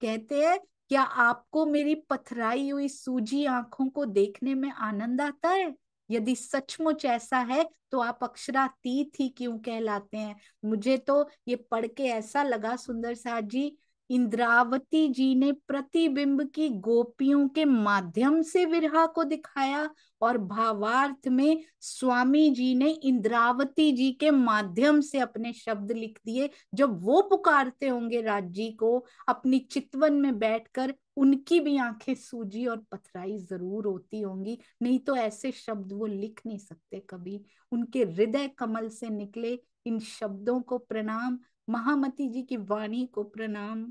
कहते हैं क्या आपको मेरी पथराई हुई सूजी आंखों को देखने में आनंद आता है यदि सचमुच ऐसा है तो आप अक्षरातीत ही क्यों कहलाते हैं मुझे तो ये पढ़ के ऐसा लगा सुंदर साह जी इंद्रावती जी ने प्रतिबिंब की गोपियों के माध्यम से विरहा को दिखाया और भावार्थ में स्वामी जी ने इंद्रावती जी के माध्यम से अपने शब्द लिख दिए जब वो पुकारते होंगे राज जी को अपनी चितवन में बैठकर उनकी भी आंखें सूजी और पथराई जरूर होती होंगी नहीं तो ऐसे शब्द वो लिख नहीं सकते कभी उनके हृदय कमल से निकले इन शब्दों को प्रणाम महामती जी की वाणी को प्रणाम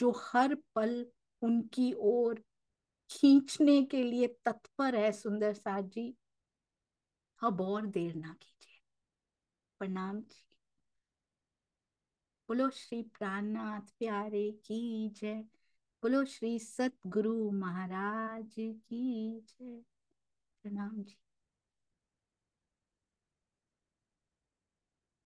जो हर पल उनकी ओर खींचने के लिए तत्पर है सुंदर साहब जी अब और देर ना कीजिए प्रणाम जी बोलो श्री प्राणनाथ प्यारे की जय बोलो श्री सतगुरु महाराज की जय प्रणाम जी